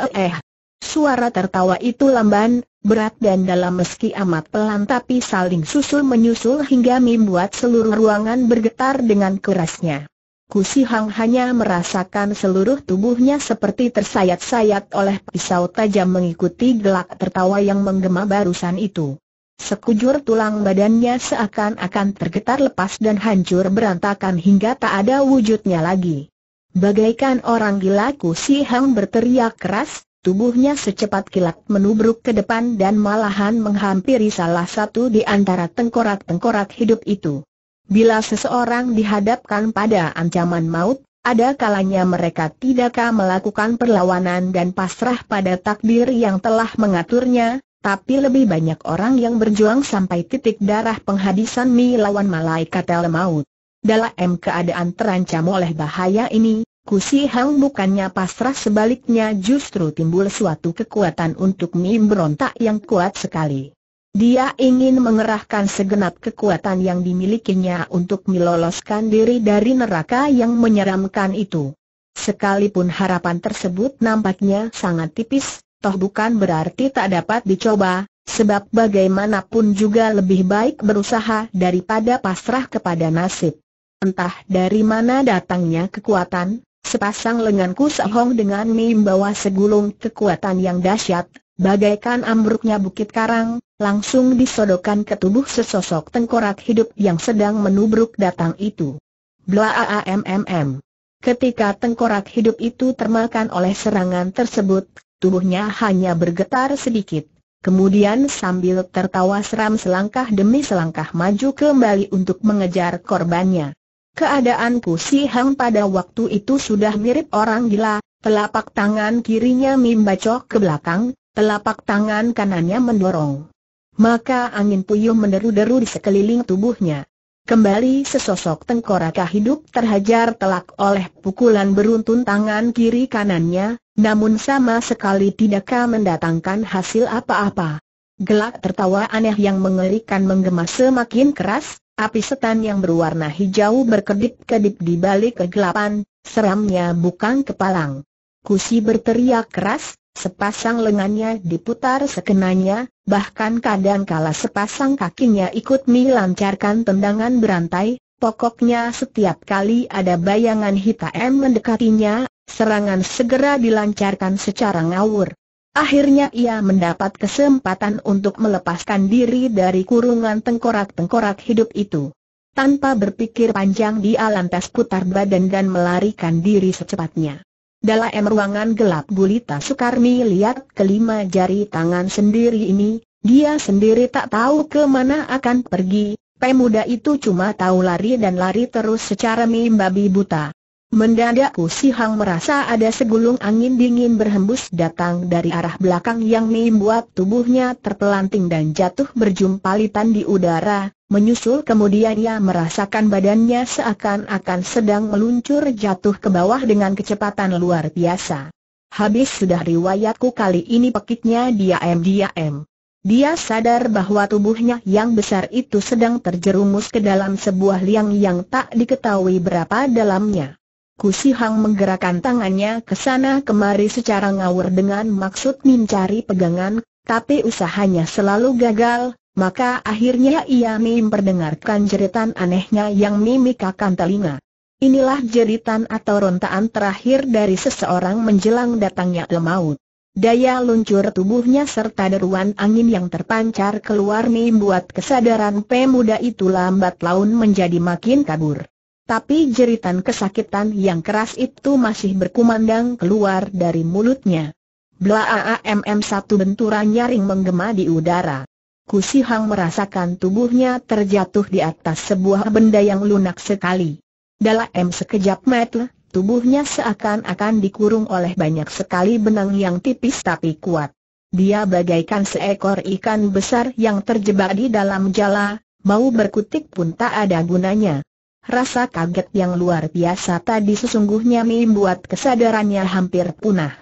heeh. Suara tertawa itu lamban, berat dan dalam meski amat pelan tapi saling susul menyusul hingga membuat seluruh ruangan bergetar dengan kerasnya. Kusi Hang hanya merasakan seluruh tubuhnya seperti tersayat-sayat oleh pisau tajam mengikuti gelak tertawa yang menggema barusan itu. Sekujur tulang badannya seakan-akan tergetar lepas dan hancur berantakan hingga tak ada wujudnya lagi. Bagaikan orang gila Kusi Hang berteriak keras, Tubuhnya secepat kilat menubruk ke depan dan malahan menghampiri salah satu di antara tengkorak-tengkorak hidup itu. Bila seseorang dihadapkan pada ancaman maut, ada kalanya mereka tidakkah melakukan perlawanan dan pasrah pada takdir yang telah mengaturnya, tapi lebih banyak orang yang berjuang sampai titik darah penghabisan melawan malaikat el maut. Dalam keadaan terancam oleh bahaya ini, Kusi Hang bukannya pasrah sebaliknya justru timbul suatu kekuatan untuk Mim berontak yang kuat sekali. Dia ingin mengerahkan segenap kekuatan yang dimilikinya untuk meloloskan diri dari neraka yang menyeramkan itu. Sekalipun harapan tersebut nampaknya sangat tipis, toh bukan berarti tak dapat dicoba, sebab bagaimanapun juga lebih baik berusaha daripada pasrah kepada nasib. Entah dari mana datangnya kekuatan, Sepasang lenganku sehong dengan membawa segulung kekuatan yang dahsyat, bagaikan ambruknya bukit karang, langsung disodokan ke tubuh sesosok tengkorak hidup yang sedang menubruk datang itu. Blaaamm. Ketika tengkorak hidup itu termakan oleh serangan tersebut, tubuhnya hanya bergetar sedikit. Kemudian sambil tertawa seram selangkah demi selangkah maju kembali untuk mengejar korbannya. Keadaanku si Hang pada waktu itu sudah mirip orang gila, telapak tangan kirinya membacok ke belakang, telapak tangan kanannya mendorong. Maka angin puyuh menderu-deru di sekeliling tubuhnya. Kembali sesosok tengkoraka hidup terhajar telak oleh pukulan beruntun tangan kiri kanannya, namun sama sekali tidakkah mendatangkan hasil apa-apa. Gelak tertawa aneh yang mengerikan menggema semakin keras, Api setan yang berwarna hijau berkedip-kedip di balik kegelapan, seramnya bukan kepalang. Kusi berteriak keras, sepasang lengannya diputar sekenanya, bahkan kadang kala sepasang kakinya ikut melancarkan tendangan berantai, pokoknya setiap kali ada bayangan hitam mendekatinya, serangan segera dilancarkan secara ngawur. Akhirnya ia mendapat kesempatan untuk melepaskan diri dari kurungan tengkorak-tengkorak hidup itu. Tanpa berpikir panjang dia lantas putar badan dan melarikan diri secepatnya. Dalam ruangan gelap gulita Sukarmi lihat kelima jari tangan sendiri ini, dia sendiri tak tahu ke mana akan pergi, pemuda itu cuma tahu lari dan lari terus secara mimbabi buta. Mendadak Si Hang merasa ada segulung angin dingin berhembus datang dari arah belakang yang membuat tubuhnya terpelanting dan jatuh berjumpalitan di udara, menyusul kemudian ia merasakan badannya seakan-akan sedang meluncur jatuh ke bawah dengan kecepatan luar biasa. Habis sudah riwayatku kali ini pekiknya diam-diam. Dia sadar bahwa tubuhnya yang besar itu sedang terjerumus ke dalam sebuah liang yang tak diketahui berapa dalamnya. Kusi Hang menggerakkan tangannya ke sana kemari secara ngawur dengan maksud mencari pegangan, tapi usahanya selalu gagal, maka akhirnya ia memperdengarkan jeritan anehnya yang mimikakan telinga. Inilah jeritan atau rontaan terakhir dari seseorang menjelang datangnya maut. Daya luncur tubuhnya serta deruan angin yang terpancar keluar membuat kesadaran pemuda itu lambat laun menjadi makin kabur tapi jeritan kesakitan yang keras itu masih berkumandang keluar dari mulutnya. Blaamm satu benturan nyaring menggema di udara. Kusihang merasakan tubuhnya terjatuh di atas sebuah benda yang lunak sekali. Dalam M sekejap mata, tubuhnya seakan-akan dikurung oleh banyak sekali benang yang tipis tapi kuat. Dia bagaikan seekor ikan besar yang terjebak di dalam jala, mau berkutik pun tak ada gunanya. Rasa kaget yang luar biasa tadi sesungguhnya membuat kesadarannya hampir punah.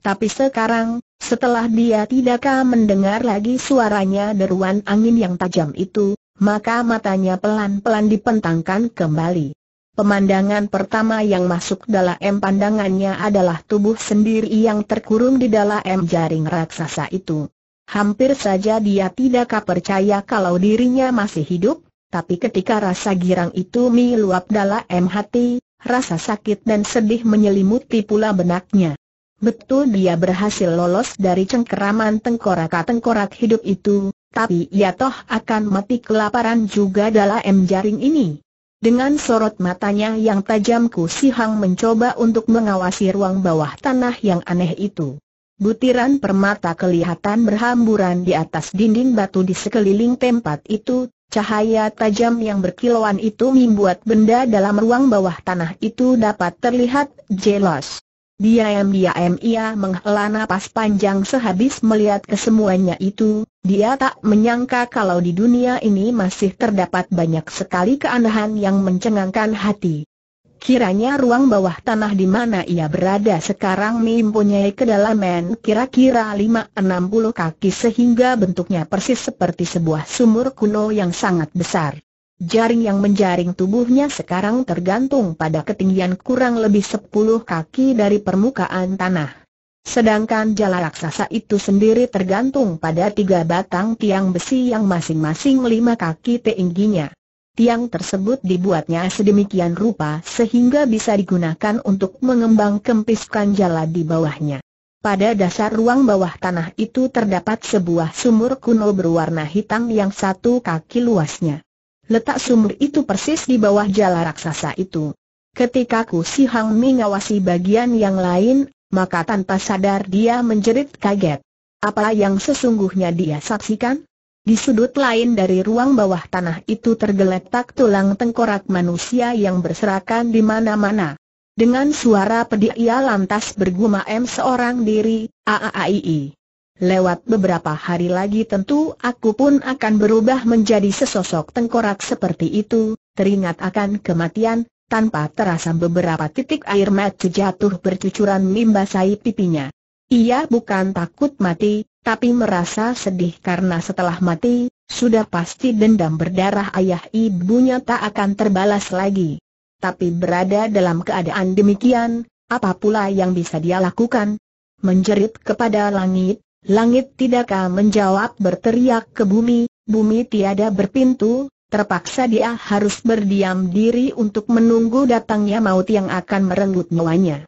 Tapi sekarang, setelah dia tidakkah mendengar lagi suaranya deruan angin yang tajam itu, maka matanya pelan-pelan dipentangkan kembali. Pemandangan pertama yang masuk dalam pandangannya adalah tubuh sendiri yang terkurung di dalam jaring raksasa itu. Hampir saja dia tidak percaya kalau dirinya masih hidup, tapi ketika rasa girang itu meluap dalam hati, rasa sakit dan sedih menyelimuti pula benaknya. Betul dia berhasil lolos dari cengkeraman tengkorak-tengkorak hidup itu, tapi ia toh akan mati kelaparan juga dalam jaring ini. Dengan sorot matanya yang tajam Ku Si Hang mencoba untuk mengawasi ruang bawah tanah yang aneh itu. Butiran permata kelihatan berhamburan di atas dinding batu di sekeliling tempat itu, Cahaya tajam yang berkilauan itu membuat benda dalam ruang bawah tanah itu dapat terlihat jelas. Diam-diam ia menghela nafas panjang sehabis melihat kesemuanya itu, dia tak menyangka kalau di dunia ini masih terdapat banyak sekali keanehan yang mencengangkan hati. Kiranya ruang bawah tanah di mana ia berada sekarang mempunyai kedalaman kira-kira 5-60 kaki sehingga bentuknya persis seperti sebuah sumur kuno yang sangat besar. Jaring yang menjaring tubuhnya sekarang tergantung pada ketinggian kurang lebih 10 kaki dari permukaan tanah. Sedangkan jala raksasa itu sendiri tergantung pada tiga batang tiang besi yang masing-masing lima kaki tingginya tiang tersebut dibuatnya sedemikian rupa sehingga bisa digunakan untuk mengembang kempiskan jala di bawahnya. Pada dasar ruang bawah tanah itu terdapat sebuah sumur kuno berwarna hitam yang satu kaki luasnya. Letak sumur itu persis di bawah jala raksasa itu. Ketika Ku Si Hang mengawasi bagian yang lain, maka tanpa sadar dia menjerit kaget. Apa yang sesungguhnya dia saksikan? Di sudut lain dari ruang bawah tanah itu tergeletak tulang tengkorak manusia yang berserakan di mana-mana. Dengan suara pedih ia lantas bergumam seorang diri, "Aaaii." Lewat beberapa hari lagi tentu aku pun akan berubah menjadi sesosok tengkorak seperti itu, teringat akan kematian, tanpa terasa beberapa titik air mata jatuh bercucuran membasahi pipinya. Ia bukan takut mati, tapi merasa sedih karena setelah mati, sudah pasti dendam berdarah ayah ibunya tak akan terbalas lagi. Tapi berada dalam keadaan demikian, apa pula yang bisa dia lakukan? Menjerit kepada langit, langit tidakkah menjawab berteriak ke bumi, bumi tiada berpintu, terpaksa dia harus berdiam diri untuk menunggu datangnya maut yang akan merenggut nyawanya.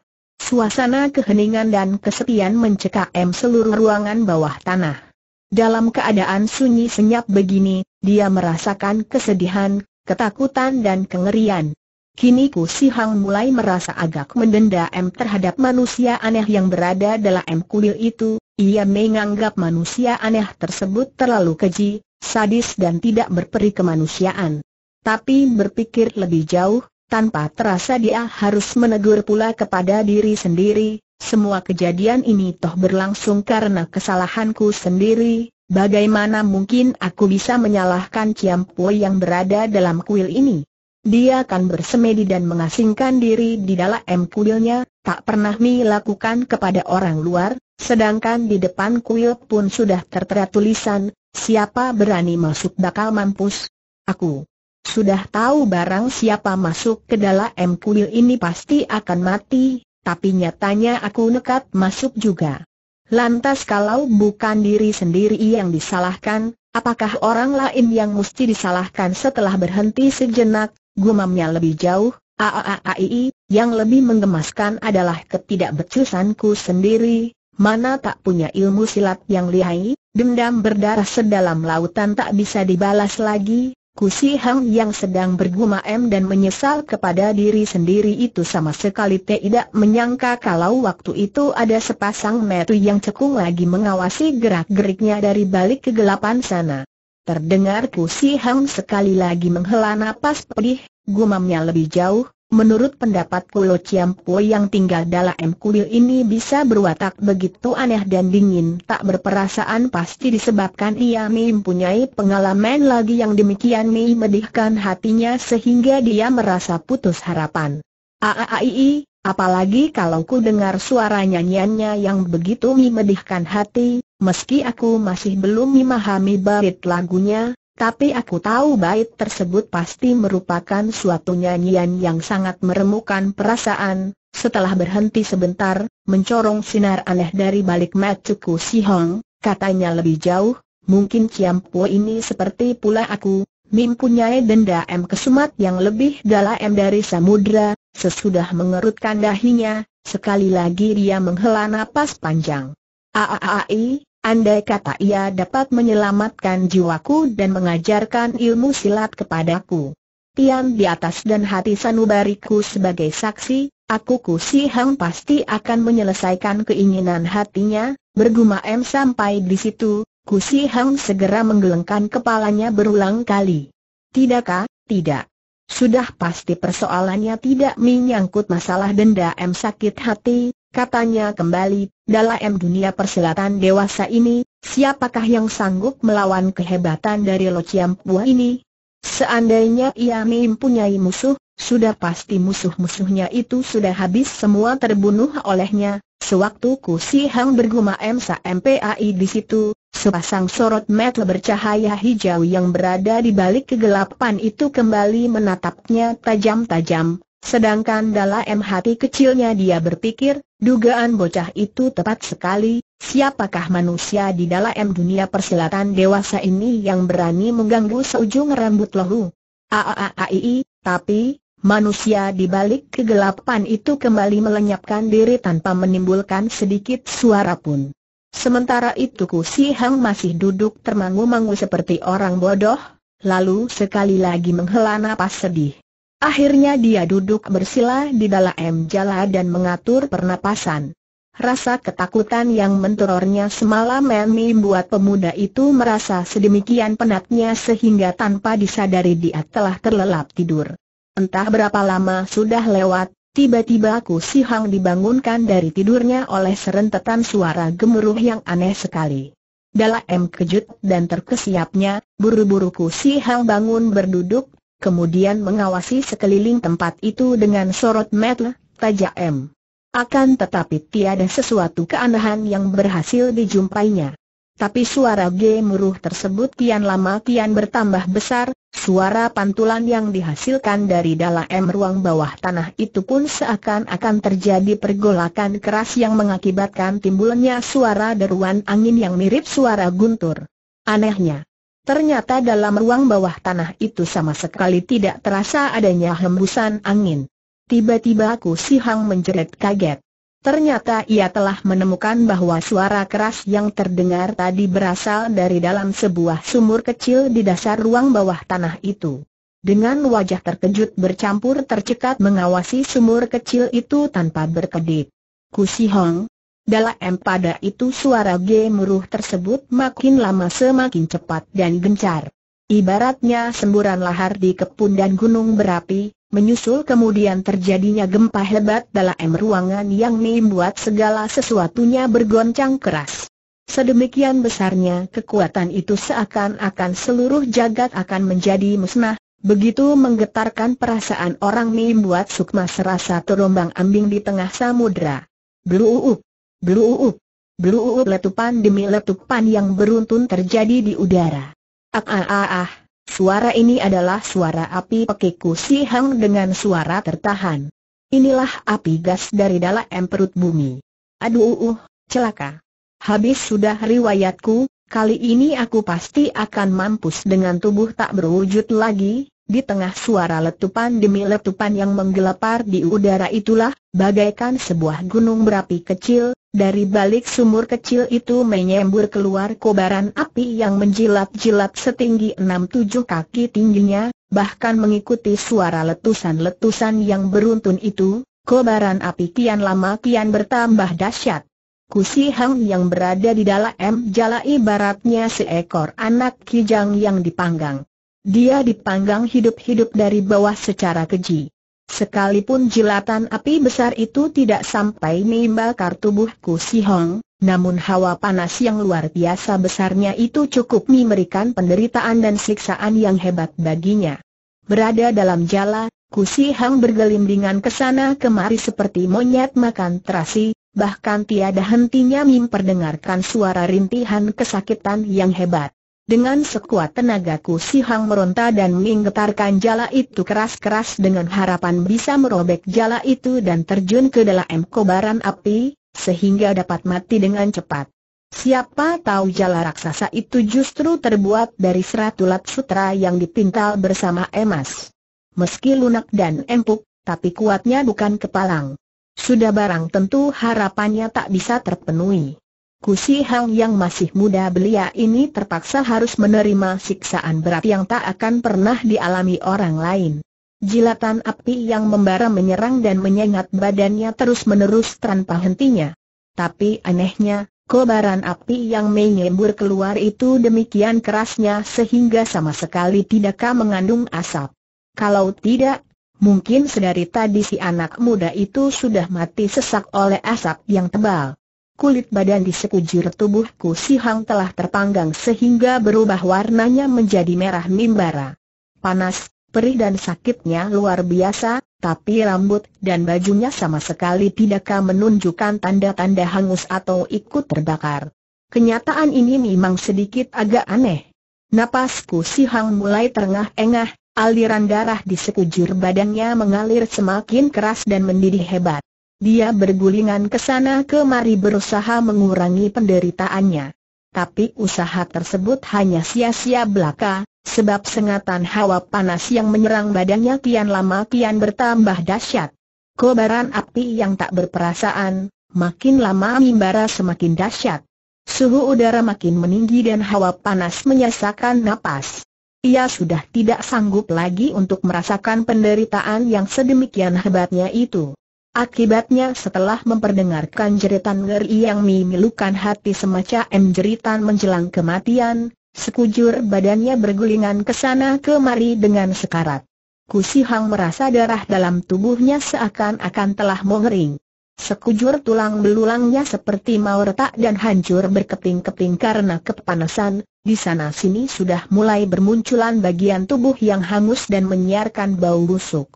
Suasana keheningan dan kesepian mencekam seluruh ruangan bawah tanah. Dalam keadaan sunyi senyap begini, dia merasakan kesedihan, ketakutan dan kengerian. Kini Ku Si mulai merasa agak mendenda M terhadap manusia aneh yang berada dalam M kuil itu, ia menganggap manusia aneh tersebut terlalu keji, sadis dan tidak berperi kemanusiaan. Tapi berpikir lebih jauh, tanpa terasa dia harus menegur pula kepada diri sendiri, semua kejadian ini toh berlangsung karena kesalahanku sendiri, bagaimana mungkin aku bisa menyalahkan Ciam Pui yang berada dalam kuil ini? Dia akan bersemedi dan mengasingkan diri di dalam kuilnya, tak pernah Mi lakukan kepada orang luar, sedangkan di depan kuil pun sudah tertera tulisan, siapa berani masuk bakal mampus. Aku sudah tahu barang siapa masuk ke dalam kuil ini pasti akan mati, tapi nyatanya aku nekat masuk juga. Lantas kalau bukan diri sendiri yang disalahkan, apakah orang lain yang mesti disalahkan setelah berhenti sejenak, gumamnya lebih jauh, aaaai, yang lebih mengemaskan adalah ketidakbecusanku sendiri, mana tak punya ilmu silat yang lihai, dendam berdarah sedalam lautan tak bisa dibalas lagi, Kusi Hang yang sedang bergumam dan menyesal kepada diri sendiri itu sama sekali tidak menyangka kalau waktu itu ada sepasang metu yang cekung lagi mengawasi gerak-geriknya dari balik kegelapan sana. Terdengar Kusi Hang sekali lagi menghela napas pedih, gumamnya lebih jauh, Menurut pendapat Lo Chiampo yang tinggal dalam kuil ini bisa berwatak begitu aneh dan dingin tak berperasaan pasti disebabkan ia mempunyai pengalaman lagi yang demikian memedihkan hatinya sehingga dia merasa putus harapan. Aaii, apalagi kalau ku dengar suara nyanyiannya yang begitu memedihkan hati, meski aku masih belum memahami barit lagunya, tapi aku tahu bait tersebut pasti merupakan suatu nyanyian yang sangat meremukan perasaan. Setelah berhenti sebentar, mencorong sinar aneh dari balik matuku, si Hong, katanya lebih jauh, mungkin Po ini seperti pula aku, mempunyai denda M kesumat yang lebih dalam dari samudra, sesudah mengerutkan dahinya, sekali lagi dia menghela napas panjang. Aaai, Andai kata ia dapat menyelamatkan jiwaku dan mengajarkan ilmu silat kepadaku. Tian di atas dan hati sanubariku sebagai saksi, aku kusi Hang pasti akan menyelesaikan keinginan hatinya, berguma bergumam sampai di situ, kusi Hang segera menggelengkan kepalanya berulang kali. Tidakkah? Tidak. Sudah pasti persoalannya tidak menyangkut masalah denda. M sakit hati, katanya kembali, dalam dunia persilatan dewasa ini, siapakah yang sanggup melawan kehebatan dari Lo Chiam Pua ini? Seandainya ia mempunyai musuh, sudah pasti musuh-musuhnya itu sudah habis semua terbunuh olehnya. Sewaktu Ku Si Hang bergumam MPAI di situ, sepasang sorot mata bercahaya hijau yang berada di balik kegelapan itu kembali menatapnya tajam-tajam. Sedangkan dalam hati kecilnya dia berpikir, dugaan bocah itu tepat sekali, siapakah manusia di dalam dunia persilatan dewasa ini yang berani mengganggu seujung rambut lohu? Aaai, tapi, manusia di balik kegelapan itu kembali melenyapkan diri tanpa menimbulkan sedikit suara pun. Sementara itu Kusi Hang masih duduk termangu-mangu seperti orang bodoh, lalu sekali lagi menghela napas sedih. Akhirnya dia duduk bersila di dalam jala dan mengatur pernapasan. Rasa ketakutan yang menterornya semalam membuat pemuda itu merasa sedemikian penatnya sehingga tanpa disadari dia telah terlelap tidur. Entah berapa lama sudah lewat, tiba-tiba aku Si Hang dibangunkan dari tidurnya oleh serentetan suara gemuruh yang aneh sekali. Dalam kejut dan terkesiapnya, buru-buru Ku Si Hang bangun berduduk kemudian mengawasi sekeliling tempat itu dengan sorot mata tajam. Akan tetapi tiada sesuatu keanehan yang berhasil dijumpainya. Tapi suara gemuruh tersebut kian lama kian bertambah besar, suara pantulan yang dihasilkan dari dalam ruang bawah tanah itu pun seakan-akan terjadi pergolakan keras yang mengakibatkan timbulnya suara deruan angin yang mirip suara guntur. Anehnya, Ternyata dalam ruang bawah tanah itu sama sekali tidak terasa adanya hembusan angin. Tiba-tiba aku Si Hang menjerit kaget. Ternyata ia telah menemukan bahwa suara keras yang terdengar tadi berasal dari dalam sebuah sumur kecil di dasar ruang bawah tanah itu. Dengan wajah terkejut bercampur tercekat mengawasi sumur kecil itu tanpa berkedip. Ku Hong, dalam pada itu suara gemuruh tersebut makin lama semakin cepat dan gencar. Ibaratnya semburan lahar di kepun dan gunung berapi, menyusul kemudian terjadinya gempa hebat dalam ruangan yang membuat segala sesuatunya bergoncang keras. Sedemikian besarnya kekuatan itu seakan-akan seluruh jagat akan menjadi musnah, begitu menggetarkan perasaan orang membuat Sukma serasa terombang ambing di tengah samudra. Bluup! Bluup. Bluup letupan demi letupan yang beruntun terjadi di udara. Ah ah ah ah. Suara ini adalah suara api pekiku si Hang dengan suara tertahan. Inilah api gas dari dalam perut bumi. Aduh, celaka. Habis sudah riwayatku, kali ini aku pasti akan mampus dengan tubuh tak berwujud lagi. Di tengah suara letupan demi letupan yang menggelepar di udara itulah, bagaikan sebuah gunung berapi kecil, dari balik sumur kecil itu menyembur keluar kobaran api yang menjilat-jilat setinggi enam tujuh kaki tingginya, bahkan mengikuti suara letusan-letusan yang beruntun itu, kobaran api kian lama kian bertambah dahsyat. Kusi Hang yang berada di dalam jala ibaratnya seekor anak kijang yang dipanggang. Dia dipanggang hidup-hidup dari bawah secara keji. Sekalipun jilatan api besar itu tidak sampai membakar tubuhku si Hong, namun hawa panas yang luar biasa besarnya itu cukup memberikan penderitaan dan siksaan yang hebat baginya. Berada dalam jala, Si Hang bergelindingan ke sana kemari seperti monyet makan terasi, bahkan tiada hentinya memperdengarkan suara rintihan kesakitan yang hebat. Dengan sekuat tenagaku si Hang meronta dan menggetarkan jala itu keras-keras dengan harapan bisa merobek jala itu dan terjun ke dalam kobaran api, sehingga dapat mati dengan cepat. Siapa tahu jala raksasa itu justru terbuat dari seratulat sutra yang dipintal bersama emas. Meski lunak dan empuk, tapi kuatnya bukan kepalang. Sudah barang tentu harapannya tak bisa terpenuhi. Kusi Hang yang masih muda belia ini terpaksa harus menerima siksaan berat yang tak akan pernah dialami orang lain. Jilatan api yang membara menyerang dan menyengat badannya terus-menerus tanpa hentinya. Tapi anehnya, kobaran api yang menyembur keluar itu demikian kerasnya sehingga sama sekali tidakkah mengandung asap. Kalau tidak, mungkin sedari tadi si anak muda itu sudah mati sesak oleh asap yang tebal kulit badan di sekujur tubuhku si Hang telah terpanggang sehingga berubah warnanya menjadi merah mimbara. Panas, perih dan sakitnya luar biasa, tapi rambut dan bajunya sama sekali tidakkah menunjukkan tanda-tanda hangus atau ikut terbakar. Kenyataan ini memang sedikit agak aneh. Napasku si Hang mulai terengah-engah, aliran darah di sekujur badannya mengalir semakin keras dan mendidih hebat. Dia bergulingan ke sana kemari berusaha mengurangi penderitaannya. Tapi usaha tersebut hanya sia-sia belaka, sebab sengatan hawa panas yang menyerang badannya kian lama kian bertambah dahsyat. Kobaran api yang tak berperasaan, makin lama mimbara semakin dahsyat. Suhu udara makin meninggi dan hawa panas menyesakan napas. Ia sudah tidak sanggup lagi untuk merasakan penderitaan yang sedemikian hebatnya itu. Akibatnya setelah memperdengarkan jeritan ngeri yang memilukan hati semacam jeritan menjelang kematian, sekujur badannya bergulingan ke sana kemari dengan sekarat. Kusi Hang merasa darah dalam tubuhnya seakan-akan telah mengering. Sekujur tulang belulangnya seperti mau retak dan hancur berkeping-keping karena kepanasan, di sana-sini sudah mulai bermunculan bagian tubuh yang hangus dan menyiarkan bau busuk.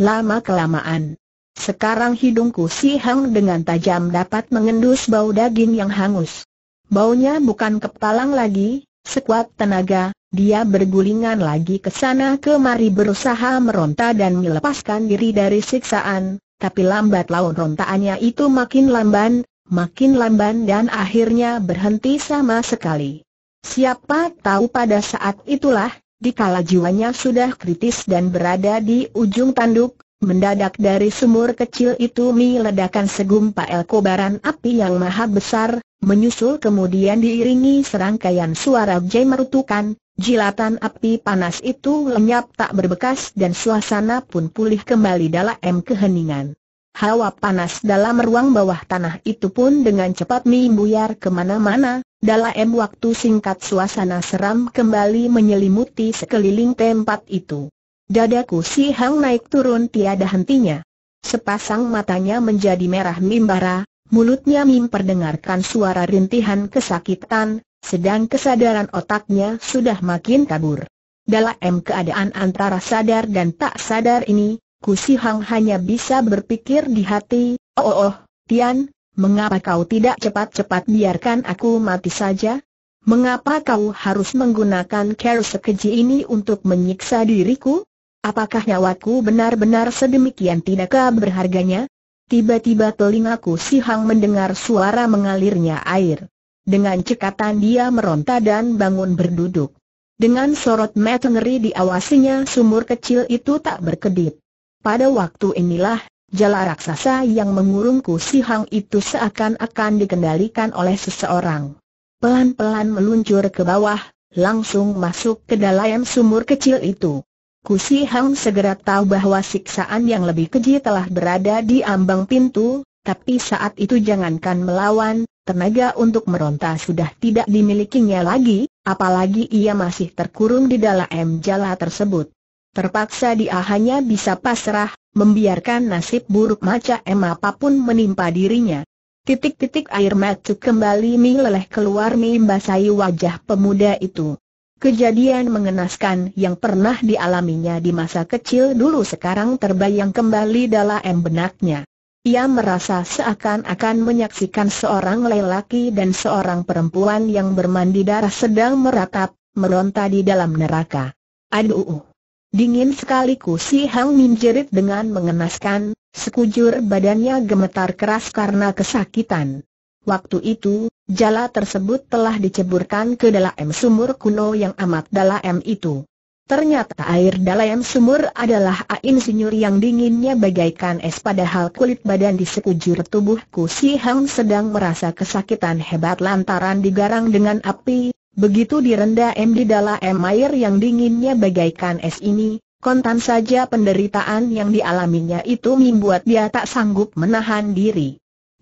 Lama-kelamaan, sekarang hidungku si Hang dengan tajam dapat mengendus bau daging yang hangus. Baunya bukan kepalang lagi, sekuat tenaga, dia bergulingan lagi ke sana kemari berusaha meronta dan melepaskan diri dari siksaan, tapi lambat laun rontaannya itu makin lamban, makin lamban dan akhirnya berhenti sama sekali. Siapa tahu pada saat itulah, dikala jiwanya sudah kritis dan berada di ujung tanduk, Mendadak dari sumur kecil itu meledakan segumpal kobaran api yang maha besar, menyusul kemudian diiringi serangkaian suara merutukan, jilatan api panas itu lenyap tak berbekas dan suasana pun pulih kembali dalam keheningan. Hawa panas dalam ruang bawah tanah itu pun dengan cepat membuyar kemana-mana, dalam waktu singkat suasana seram kembali menyelimuti sekeliling tempat itu. Dadaku si Hang naik turun tiada hentinya. Sepasang matanya menjadi merah mimbara, mulutnya memperdengarkan suara rintihan kesakitan, sedang kesadaran otaknya sudah makin kabur. Dalam keadaan antara sadar dan tak sadar ini, si Hang hanya bisa berpikir di hati, oh oh, oh Tian, mengapa kau tidak cepat-cepat biarkan aku mati saja? Mengapa kau harus menggunakan care sekeji ini untuk menyiksa diriku? Apakah nyawaku benar-benar sedemikian tidakkah berharganya? Tiba-tiba telingaku si Hang mendengar suara mengalirnya air. Dengan cekatan dia meronta dan bangun berduduk. Dengan sorot mata ngeri diawasinya sumur kecil itu tak berkedip. Pada waktu inilah, jala raksasa yang mengurungku si Hang itu seakan-akan dikendalikan oleh seseorang. Pelan-pelan meluncur ke bawah, langsung masuk ke dalam sumur kecil itu. Kusi Hang segera tahu bahwa siksaan yang lebih keji telah berada di ambang pintu, tapi saat itu jangankan melawan, tenaga untuk meronta sudah tidak dimilikinya lagi, apalagi ia masih terkurung di dalam jala tersebut. Terpaksa dia hanya bisa pasrah, membiarkan nasib buruk macam apapun menimpa dirinya. Titik-titik air mata kembali meleleh keluar membasahi wajah pemuda itu. Kejadian mengenaskan yang pernah dialaminya di masa kecil dulu sekarang terbayang kembali dalam benaknya. Ia merasa seakan-akan menyaksikan seorang lelaki dan seorang perempuan yang bermandi darah sedang meratap, meronta di dalam neraka. Aduh! Dingin sekali ku si Hang Min jerit dengan mengenaskan, sekujur badannya gemetar keras karena kesakitan. Waktu itu, jala tersebut telah diceburkan ke dalam sumur kuno yang amat dalam itu. Ternyata air dalam sumur adalah air sinyur yang dinginnya bagaikan es padahal kulit badan di sekujur tubuhku si Hang sedang merasa kesakitan hebat lantaran digarang dengan api, begitu direndam di dalam air yang dinginnya bagaikan es ini, kontan saja penderitaan yang dialaminya itu membuat dia tak sanggup menahan diri.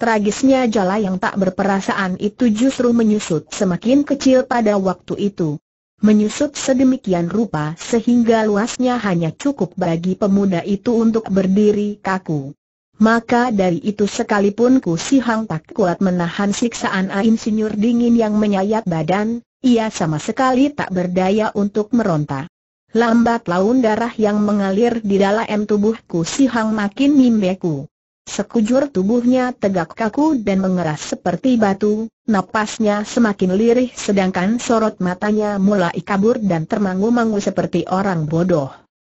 Tragisnya jala yang tak berperasaan itu justru menyusut semakin kecil pada waktu itu. Menyusut sedemikian rupa sehingga luasnya hanya cukup bagi pemuda itu untuk berdiri kaku. Maka dari itu sekalipun Ku Si Hang tak kuat menahan siksaan Ain Sinyur dingin yang menyayat badan, ia sama sekali tak berdaya untuk meronta. Lambat laun darah yang mengalir di dalam tubuhku si Hang makin mimbeku. Sekujur tubuhnya tegak kaku dan mengeras seperti batu, napasnya semakin lirih sedangkan sorot matanya mulai kabur dan termangu-mangu seperti orang bodoh.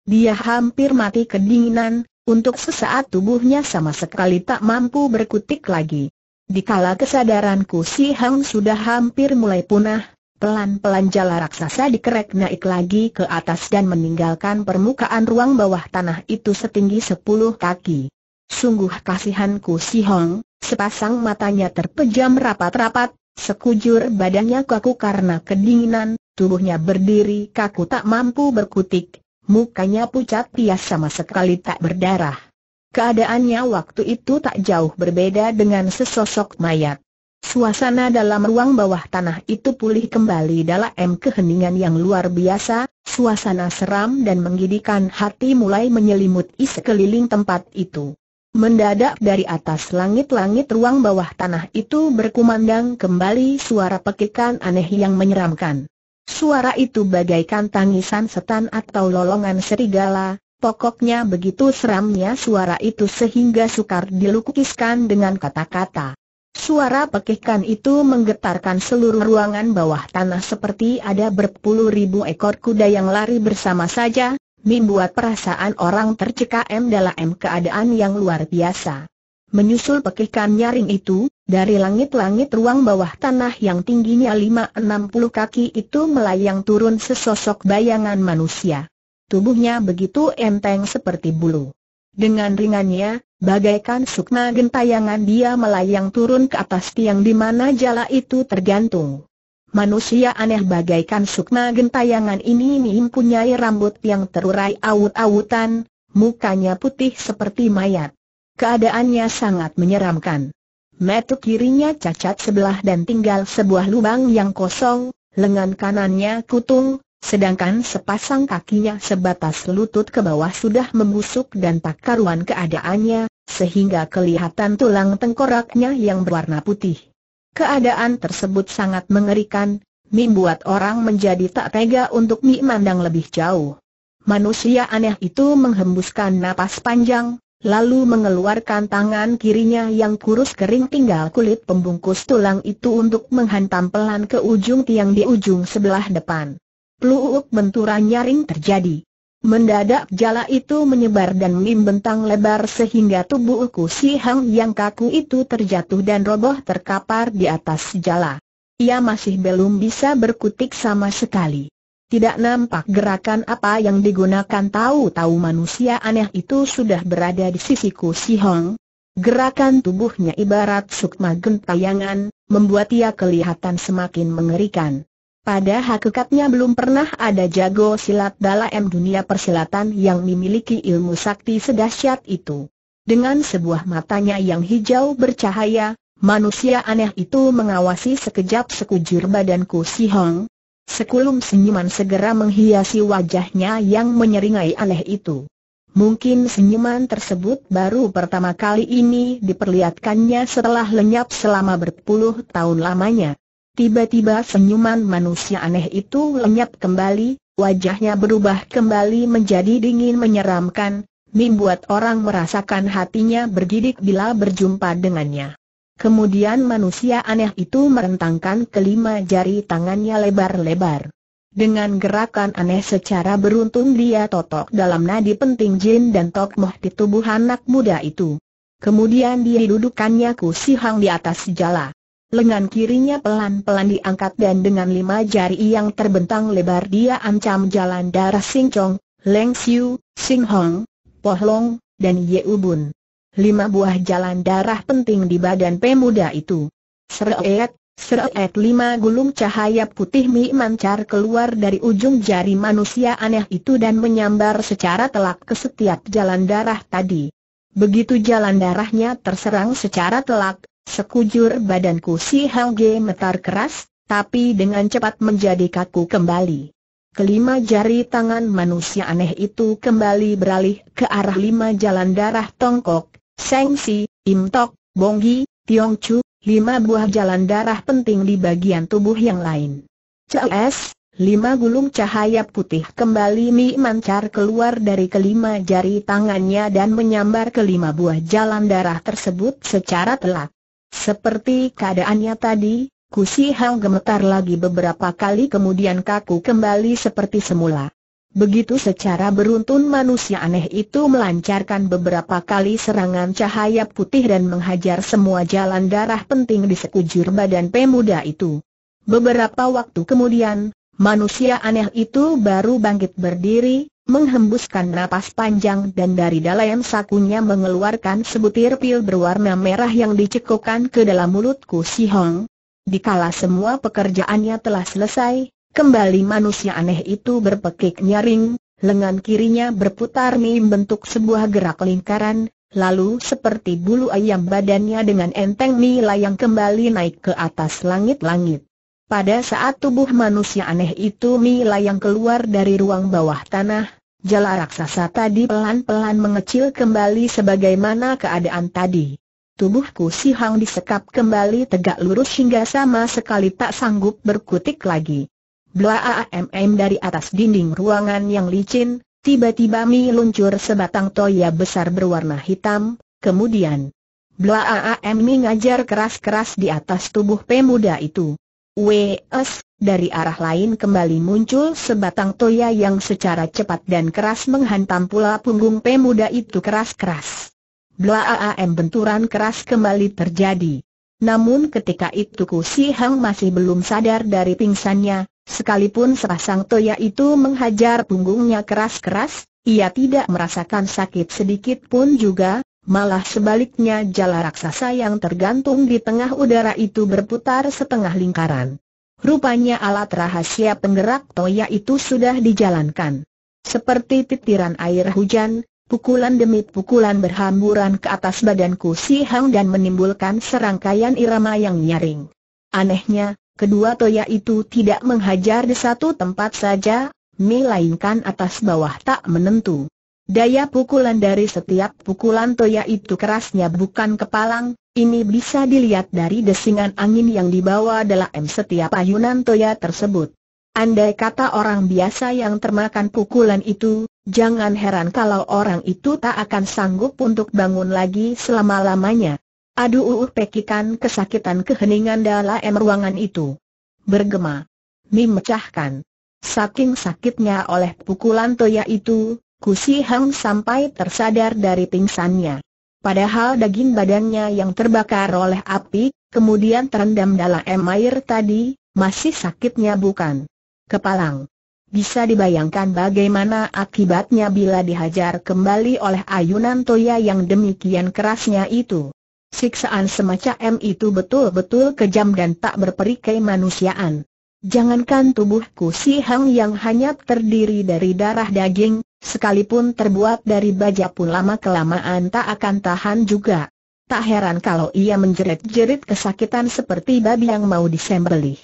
Dia hampir mati kedinginan, untuk sesaat tubuhnya sama sekali tak mampu berkutik lagi. Dikala kesadaranku si Hang sudah hampir mulai punah, pelan-pelan jala raksasa dikerek naik lagi ke atas dan meninggalkan permukaan ruang bawah tanah itu setinggi 10 kaki. Sungguh kasihanku si Hong, sepasang matanya terpejam rapat-rapat, sekujur badannya kaku karena kedinginan, tubuhnya berdiri kaku tak mampu berkutik, mukanya pucat pias sama sekali tak berdarah. Keadaannya waktu itu tak jauh berbeda dengan sesosok mayat. Suasana dalam ruang bawah tanah itu pulih kembali dalam keheningan yang luar biasa, suasana seram dan menggidikan hati mulai menyelimuti sekeliling tempat itu. Mendadak dari atas langit-langit ruang bawah tanah itu berkumandang kembali suara pekikan aneh yang menyeramkan. Suara itu bagaikan tangisan setan atau lolongan serigala, pokoknya begitu seramnya suara itu sehingga sukar dilukiskan dengan kata-kata. Suara pekikan itu menggetarkan seluruh ruangan bawah tanah seperti ada berpuluh ribu ekor kuda yang lari bersama saja, membuat perasaan orang tercekam dalam keadaan yang luar biasa. Menyusul pekikan nyaring itu, dari langit-langit ruang bawah tanah yang tingginya 5-60 kaki itu melayang turun sesosok bayangan manusia. Tubuhnya begitu enteng seperti bulu. Dengan ringannya, bagaikan sukma gentayangan dia melayang turun ke atas tiang di mana jala itu tergantung. Manusia aneh bagaikan sukma gentayangan ini mempunyai rambut yang terurai awut-awutan, mukanya putih seperti mayat. Keadaannya sangat menyeramkan. Metu kirinya cacat sebelah dan tinggal sebuah lubang yang kosong, lengan kanannya kutung, sedangkan sepasang kakinya sebatas lutut ke bawah sudah membusuk dan tak karuan keadaannya, sehingga kelihatan tulang tengkoraknya yang berwarna putih. Keadaan tersebut sangat mengerikan, membuat orang menjadi tak tega untuk memandang lebih jauh. Manusia aneh itu menghembuskan napas panjang, lalu mengeluarkan tangan kirinya yang kurus kering tinggal kulit pembungkus tulang itu untuk menghantam pelan ke ujung tiang di ujung sebelah depan. Peluuk benturan nyaring terjadi. Mendadak jala itu menyebar dan membentang lebar sehingga tubuhku Si Hang yang kaku itu terjatuh dan roboh terkapar di atas jala. Ia masih belum bisa berkutik sama sekali. Tidak nampak gerakan apa yang digunakan tahu-tahu manusia aneh itu sudah berada di sisiku Si Hong. Gerakan tubuhnya ibarat sukma gentayangan, membuat ia kelihatan semakin mengerikan. Pada hakikatnya belum pernah ada jago silat dalam dunia persilatan yang memiliki ilmu sakti sedahsyat itu. Dengan sebuah matanya yang hijau bercahaya, manusia aneh itu mengawasi sekejap sekujur badanku si Hong. Sekulum senyuman segera menghiasi wajahnya yang menyeringai aneh itu. Mungkin senyuman tersebut baru pertama kali ini diperlihatkannya setelah lenyap selama berpuluh tahun lamanya. Tiba-tiba senyuman manusia aneh itu lenyap kembali, wajahnya berubah kembali menjadi dingin menyeramkan, membuat orang merasakan hatinya bergidik bila berjumpa dengannya. Kemudian manusia aneh itu merentangkan kelima jari tangannya lebar-lebar. Dengan gerakan aneh secara beruntun dia totok dalam nadi penting jin dan tok moh di tubuh anak muda itu. Kemudian dia dudukannya kusihang di atas jala. Lengan kirinya pelan-pelan diangkat dan dengan lima jari yang terbentang lebar dia ancam jalan darah Sing Chong, Leng Siu, Sing Hong, Poh Long, dan Ye Ubun. Lima buah jalan darah penting di badan pemuda itu. Seret, seret lima gulung cahaya putih mi mancar keluar dari ujung jari manusia aneh itu dan menyambar secara telak ke setiap jalan darah tadi. Begitu jalan darahnya terserang secara telak, Sekujur badanku si Helge metar keras, tapi dengan cepat menjadi kaku kembali. Kelima jari tangan manusia aneh itu kembali beralih ke arah lima jalan darah Tongkok, Sengsi, Imtok, Bonggi, Tiongcu, lima buah jalan darah penting di bagian tubuh yang lain. CS, lima gulung cahaya putih kembali mi mancar keluar dari kelima jari tangannya dan menyambar kelima buah jalan darah tersebut secara telak. Seperti keadaannya tadi, Kusi Hang gemetar lagi beberapa kali kemudian kaku kembali seperti semula. Begitu secara beruntun manusia aneh itu melancarkan beberapa kali serangan cahaya putih dan menghajar semua jalan darah penting di sekujur badan pemuda itu. Beberapa waktu kemudian, manusia aneh itu baru bangkit berdiri, menghembuskan napas panjang dan dari dalam sakunya mengeluarkan sebutir pil berwarna merah yang dicekokkan ke dalam mulutku si Hong. Dikala semua pekerjaannya telah selesai, kembali manusia aneh itu berpekik nyaring, lengan kirinya berputar mim bentuk sebuah gerak lingkaran, lalu seperti bulu ayam badannya dengan enteng melayang kembali naik ke atas langit-langit. Pada saat tubuh manusia aneh itu Mila yang keluar dari ruang bawah tanah, jala raksasa tadi pelan-pelan mengecil kembali sebagaimana keadaan tadi. Tubuhku si Hang disekap kembali tegak lurus hingga sama sekali tak sanggup berkutik lagi. AAMM dari atas dinding ruangan yang licin, tiba-tiba mi luncur sebatang toya besar berwarna hitam, kemudian AAMM mengajar keras-keras di atas tubuh pemuda itu. Wes, dari arah lain kembali muncul sebatang toya yang secara cepat dan keras menghantam pula punggung pemuda itu keras-keras. Blaam benturan keras kembali terjadi. Namun ketika itu Ku Si Hang masih belum sadar dari pingsannya, sekalipun sepasang toya itu menghajar punggungnya keras-keras, ia tidak merasakan sakit sedikit pun juga, Malah sebaliknya jala raksasa yang tergantung di tengah udara itu berputar setengah lingkaran. Rupanya alat rahasia penggerak toya itu sudah dijalankan. Seperti titiran air hujan, pukulan demi pukulan berhamburan ke atas badanku si Hang dan menimbulkan serangkaian irama yang nyaring. Anehnya, kedua toya itu tidak menghajar di satu tempat saja, melainkan atas bawah tak menentu. Daya pukulan dari setiap pukulan Toya itu kerasnya bukan kepalang, ini bisa dilihat dari desingan angin yang dibawa dalam setiap ayunan Toya tersebut. Andai kata orang biasa yang termakan pukulan itu, jangan heran kalau orang itu tak akan sanggup untuk bangun lagi selama-lamanya. Aduh uh, uh pekikan kesakitan keheningan dalam ruangan itu. Bergema. Mim mecahkan. Saking sakitnya oleh pukulan Toya itu, Kusi Hang sampai tersadar dari pingsannya. Padahal daging badannya yang terbakar oleh api, kemudian terendam dalam air tadi, masih sakitnya bukan? Kepalang. Bisa dibayangkan bagaimana akibatnya bila dihajar kembali oleh ayunan toya yang demikian kerasnya itu. Siksaan semacam itu betul-betul kejam dan tak berperikai manusiaan. Jangankan tubuhku si Hang yang hanya terdiri dari darah daging, sekalipun terbuat dari baja pun lama-kelamaan tak akan tahan juga. Tak heran kalau ia menjerit-jerit kesakitan seperti babi yang mau disembelih.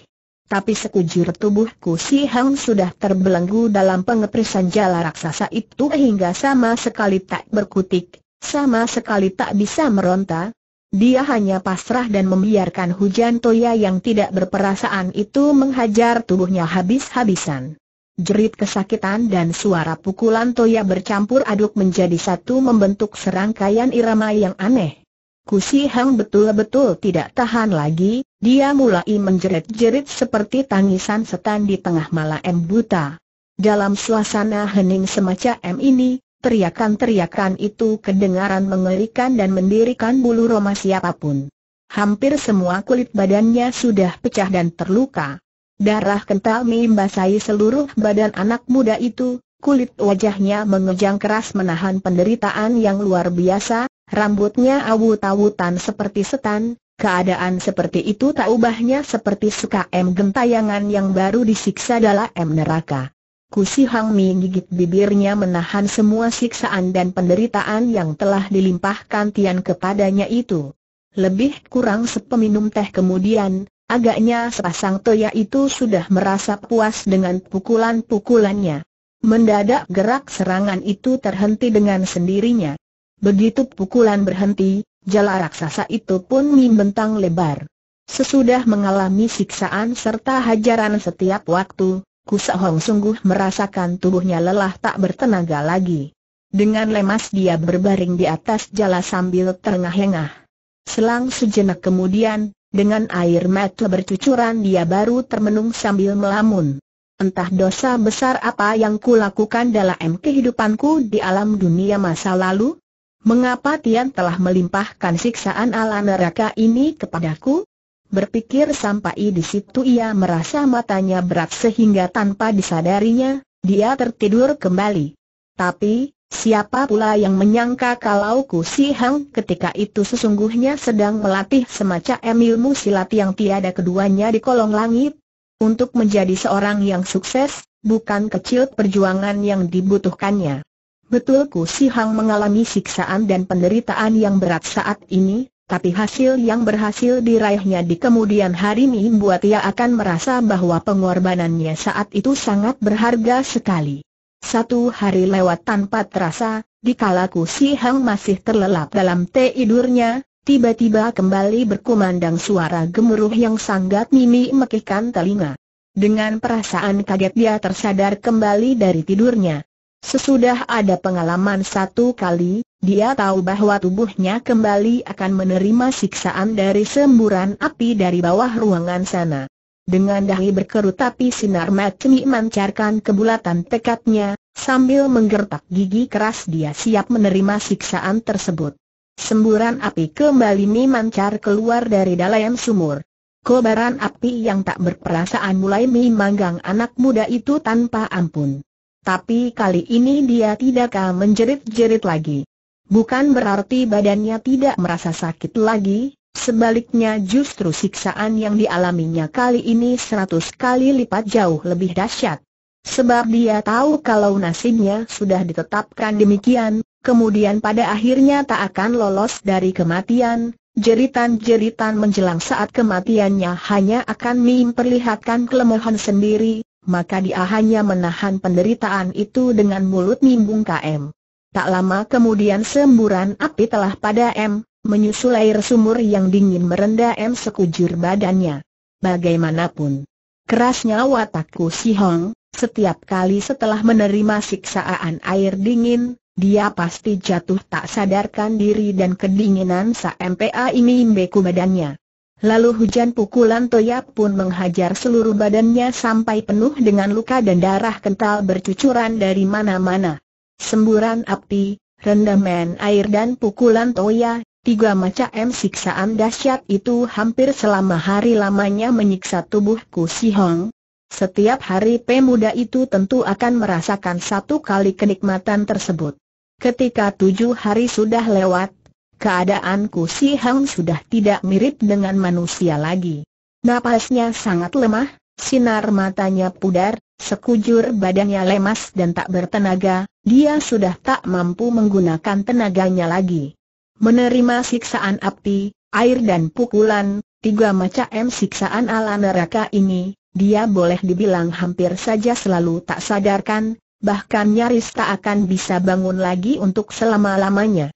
Tapi sekujur tubuhku si Hang sudah terbelenggu dalam pengeprisan jala raksasa itu hingga sama sekali tak berkutik, sama sekali tak bisa meronta, dia hanya pasrah dan membiarkan hujan toya yang tidak berperasaan itu menghajar tubuhnya habis-habisan. Jerit kesakitan dan suara pukulan toya bercampur aduk menjadi satu membentuk serangkaian irama yang aneh. Kusi Hang betul-betul tidak tahan lagi, dia mulai menjerit-jerit seperti tangisan setan di tengah malam buta. Dalam suasana hening semacam ini, Teriakan-teriakan itu kedengaran mengerikan dan mendirikan bulu roma siapapun. Hampir semua kulit badannya sudah pecah dan terluka. Darah kental membasahi seluruh badan anak muda itu, kulit wajahnya mengejang keras menahan penderitaan yang luar biasa, rambutnya awut-awutan seperti setan, Keadaan seperti itu tak ubahnya seperti suka M gentayangan yang baru disiksa dalam M neraka. Kusi Hang Mi gigit bibirnya menahan semua siksaan dan penderitaan yang telah dilimpahkan Tian kepadanya itu. Lebih kurang sepeminum teh kemudian, agaknya sepasang toya itu sudah merasa puas dengan pukulan-pukulannya. Mendadak gerak serangan itu terhenti dengan sendirinya. Begitu pukulan berhenti, jala raksasa itu pun membentang lebar. Sesudah mengalami siksaan serta hajaran setiap waktu, Kusahong sungguh merasakan tubuhnya lelah tak bertenaga lagi. Dengan lemas dia berbaring di atas jala sambil terengah-engah. Selang sejenak kemudian, dengan air mata bercucuran dia baru termenung sambil melamun. Entah dosa besar apa yang kulakukan dalam kehidupanku di alam dunia masa lalu? Mengapa Tian telah melimpahkan siksaan ala neraka ini kepadaku? Berpikir sampai di situ ia merasa matanya berat sehingga tanpa disadarinya, dia tertidur kembali. Tapi, siapa pula yang menyangka kalau Ku Si Hang ketika itu sesungguhnya sedang melatih semacam ilmu silat yang tiada keduanya di kolong langit? Untuk menjadi seorang yang sukses, bukan kecil perjuangan yang dibutuhkannya. Betul Ku Si Hang mengalami siksaan dan penderitaan yang berat saat ini, tapi hasil yang berhasil diraihnya di kemudian hari ini membuat ia akan merasa bahwa pengorbanannya saat itu sangat berharga sekali. Satu hari lewat tanpa terasa, dikalaku Si Hang masih terlelap dalam tidurnya, tiba-tiba kembali berkumandang suara gemuruh yang sangat mimi mekikan telinga. Dengan perasaan kaget dia tersadar kembali dari tidurnya. Sesudah ada pengalaman satu kali, dia tahu bahwa tubuhnya kembali akan menerima siksaan dari semburan api dari bawah ruangan sana. Dengan dahi berkerut tapi sinar matemi mancarkan kebulatan tekadnya, sambil menggertak gigi keras dia siap menerima siksaan tersebut. Semburan api kembali memancar keluar dari dalam sumur. Kobaran api yang tak berperasaan mulai memanggang anak muda itu tanpa ampun. Tapi kali ini dia tidak menjerit-jerit lagi. Bukan berarti badannya tidak merasa sakit lagi, sebaliknya justru siksaan yang dialaminya kali ini seratus kali lipat jauh lebih dahsyat. Sebab dia tahu kalau nasibnya sudah ditetapkan demikian, kemudian pada akhirnya tak akan lolos dari kematian, jeritan-jeritan menjelang saat kematiannya hanya akan memperlihatkan kelemahan sendiri, maka dia hanya menahan penderitaan itu dengan mulut nimbung KM. Tak lama kemudian semburan api telah pada M, menyusul air sumur yang dingin merenda M sekujur badannya. Bagaimanapun kerasnya watakku si Hong, setiap kali setelah menerima siksaan air dingin, dia pasti jatuh tak sadarkan diri dan kedinginan sa MPA ini imbeku badannya. Lalu hujan pukulan Toya pun menghajar seluruh badannya sampai penuh dengan luka dan darah kental bercucuran dari mana-mana. Semburan api, rendaman air dan pukulan toya, tiga macam siksaan dahsyat itu hampir selama hari lamanya menyiksa tubuhku si Hong. Setiap hari pemuda itu tentu akan merasakan satu kali kenikmatan tersebut. Ketika tujuh hari sudah lewat, keadaanku si Hang sudah tidak mirip dengan manusia lagi. Napasnya sangat lemah, sinar matanya pudar, sekujur badannya lemas dan tak bertenaga, dia sudah tak mampu menggunakan tenaganya lagi. Menerima siksaan api, air dan pukulan, tiga macam siksaan ala neraka ini, dia boleh dibilang hampir saja selalu tak sadarkan, bahkan nyaris tak akan bisa bangun lagi untuk selama-lamanya.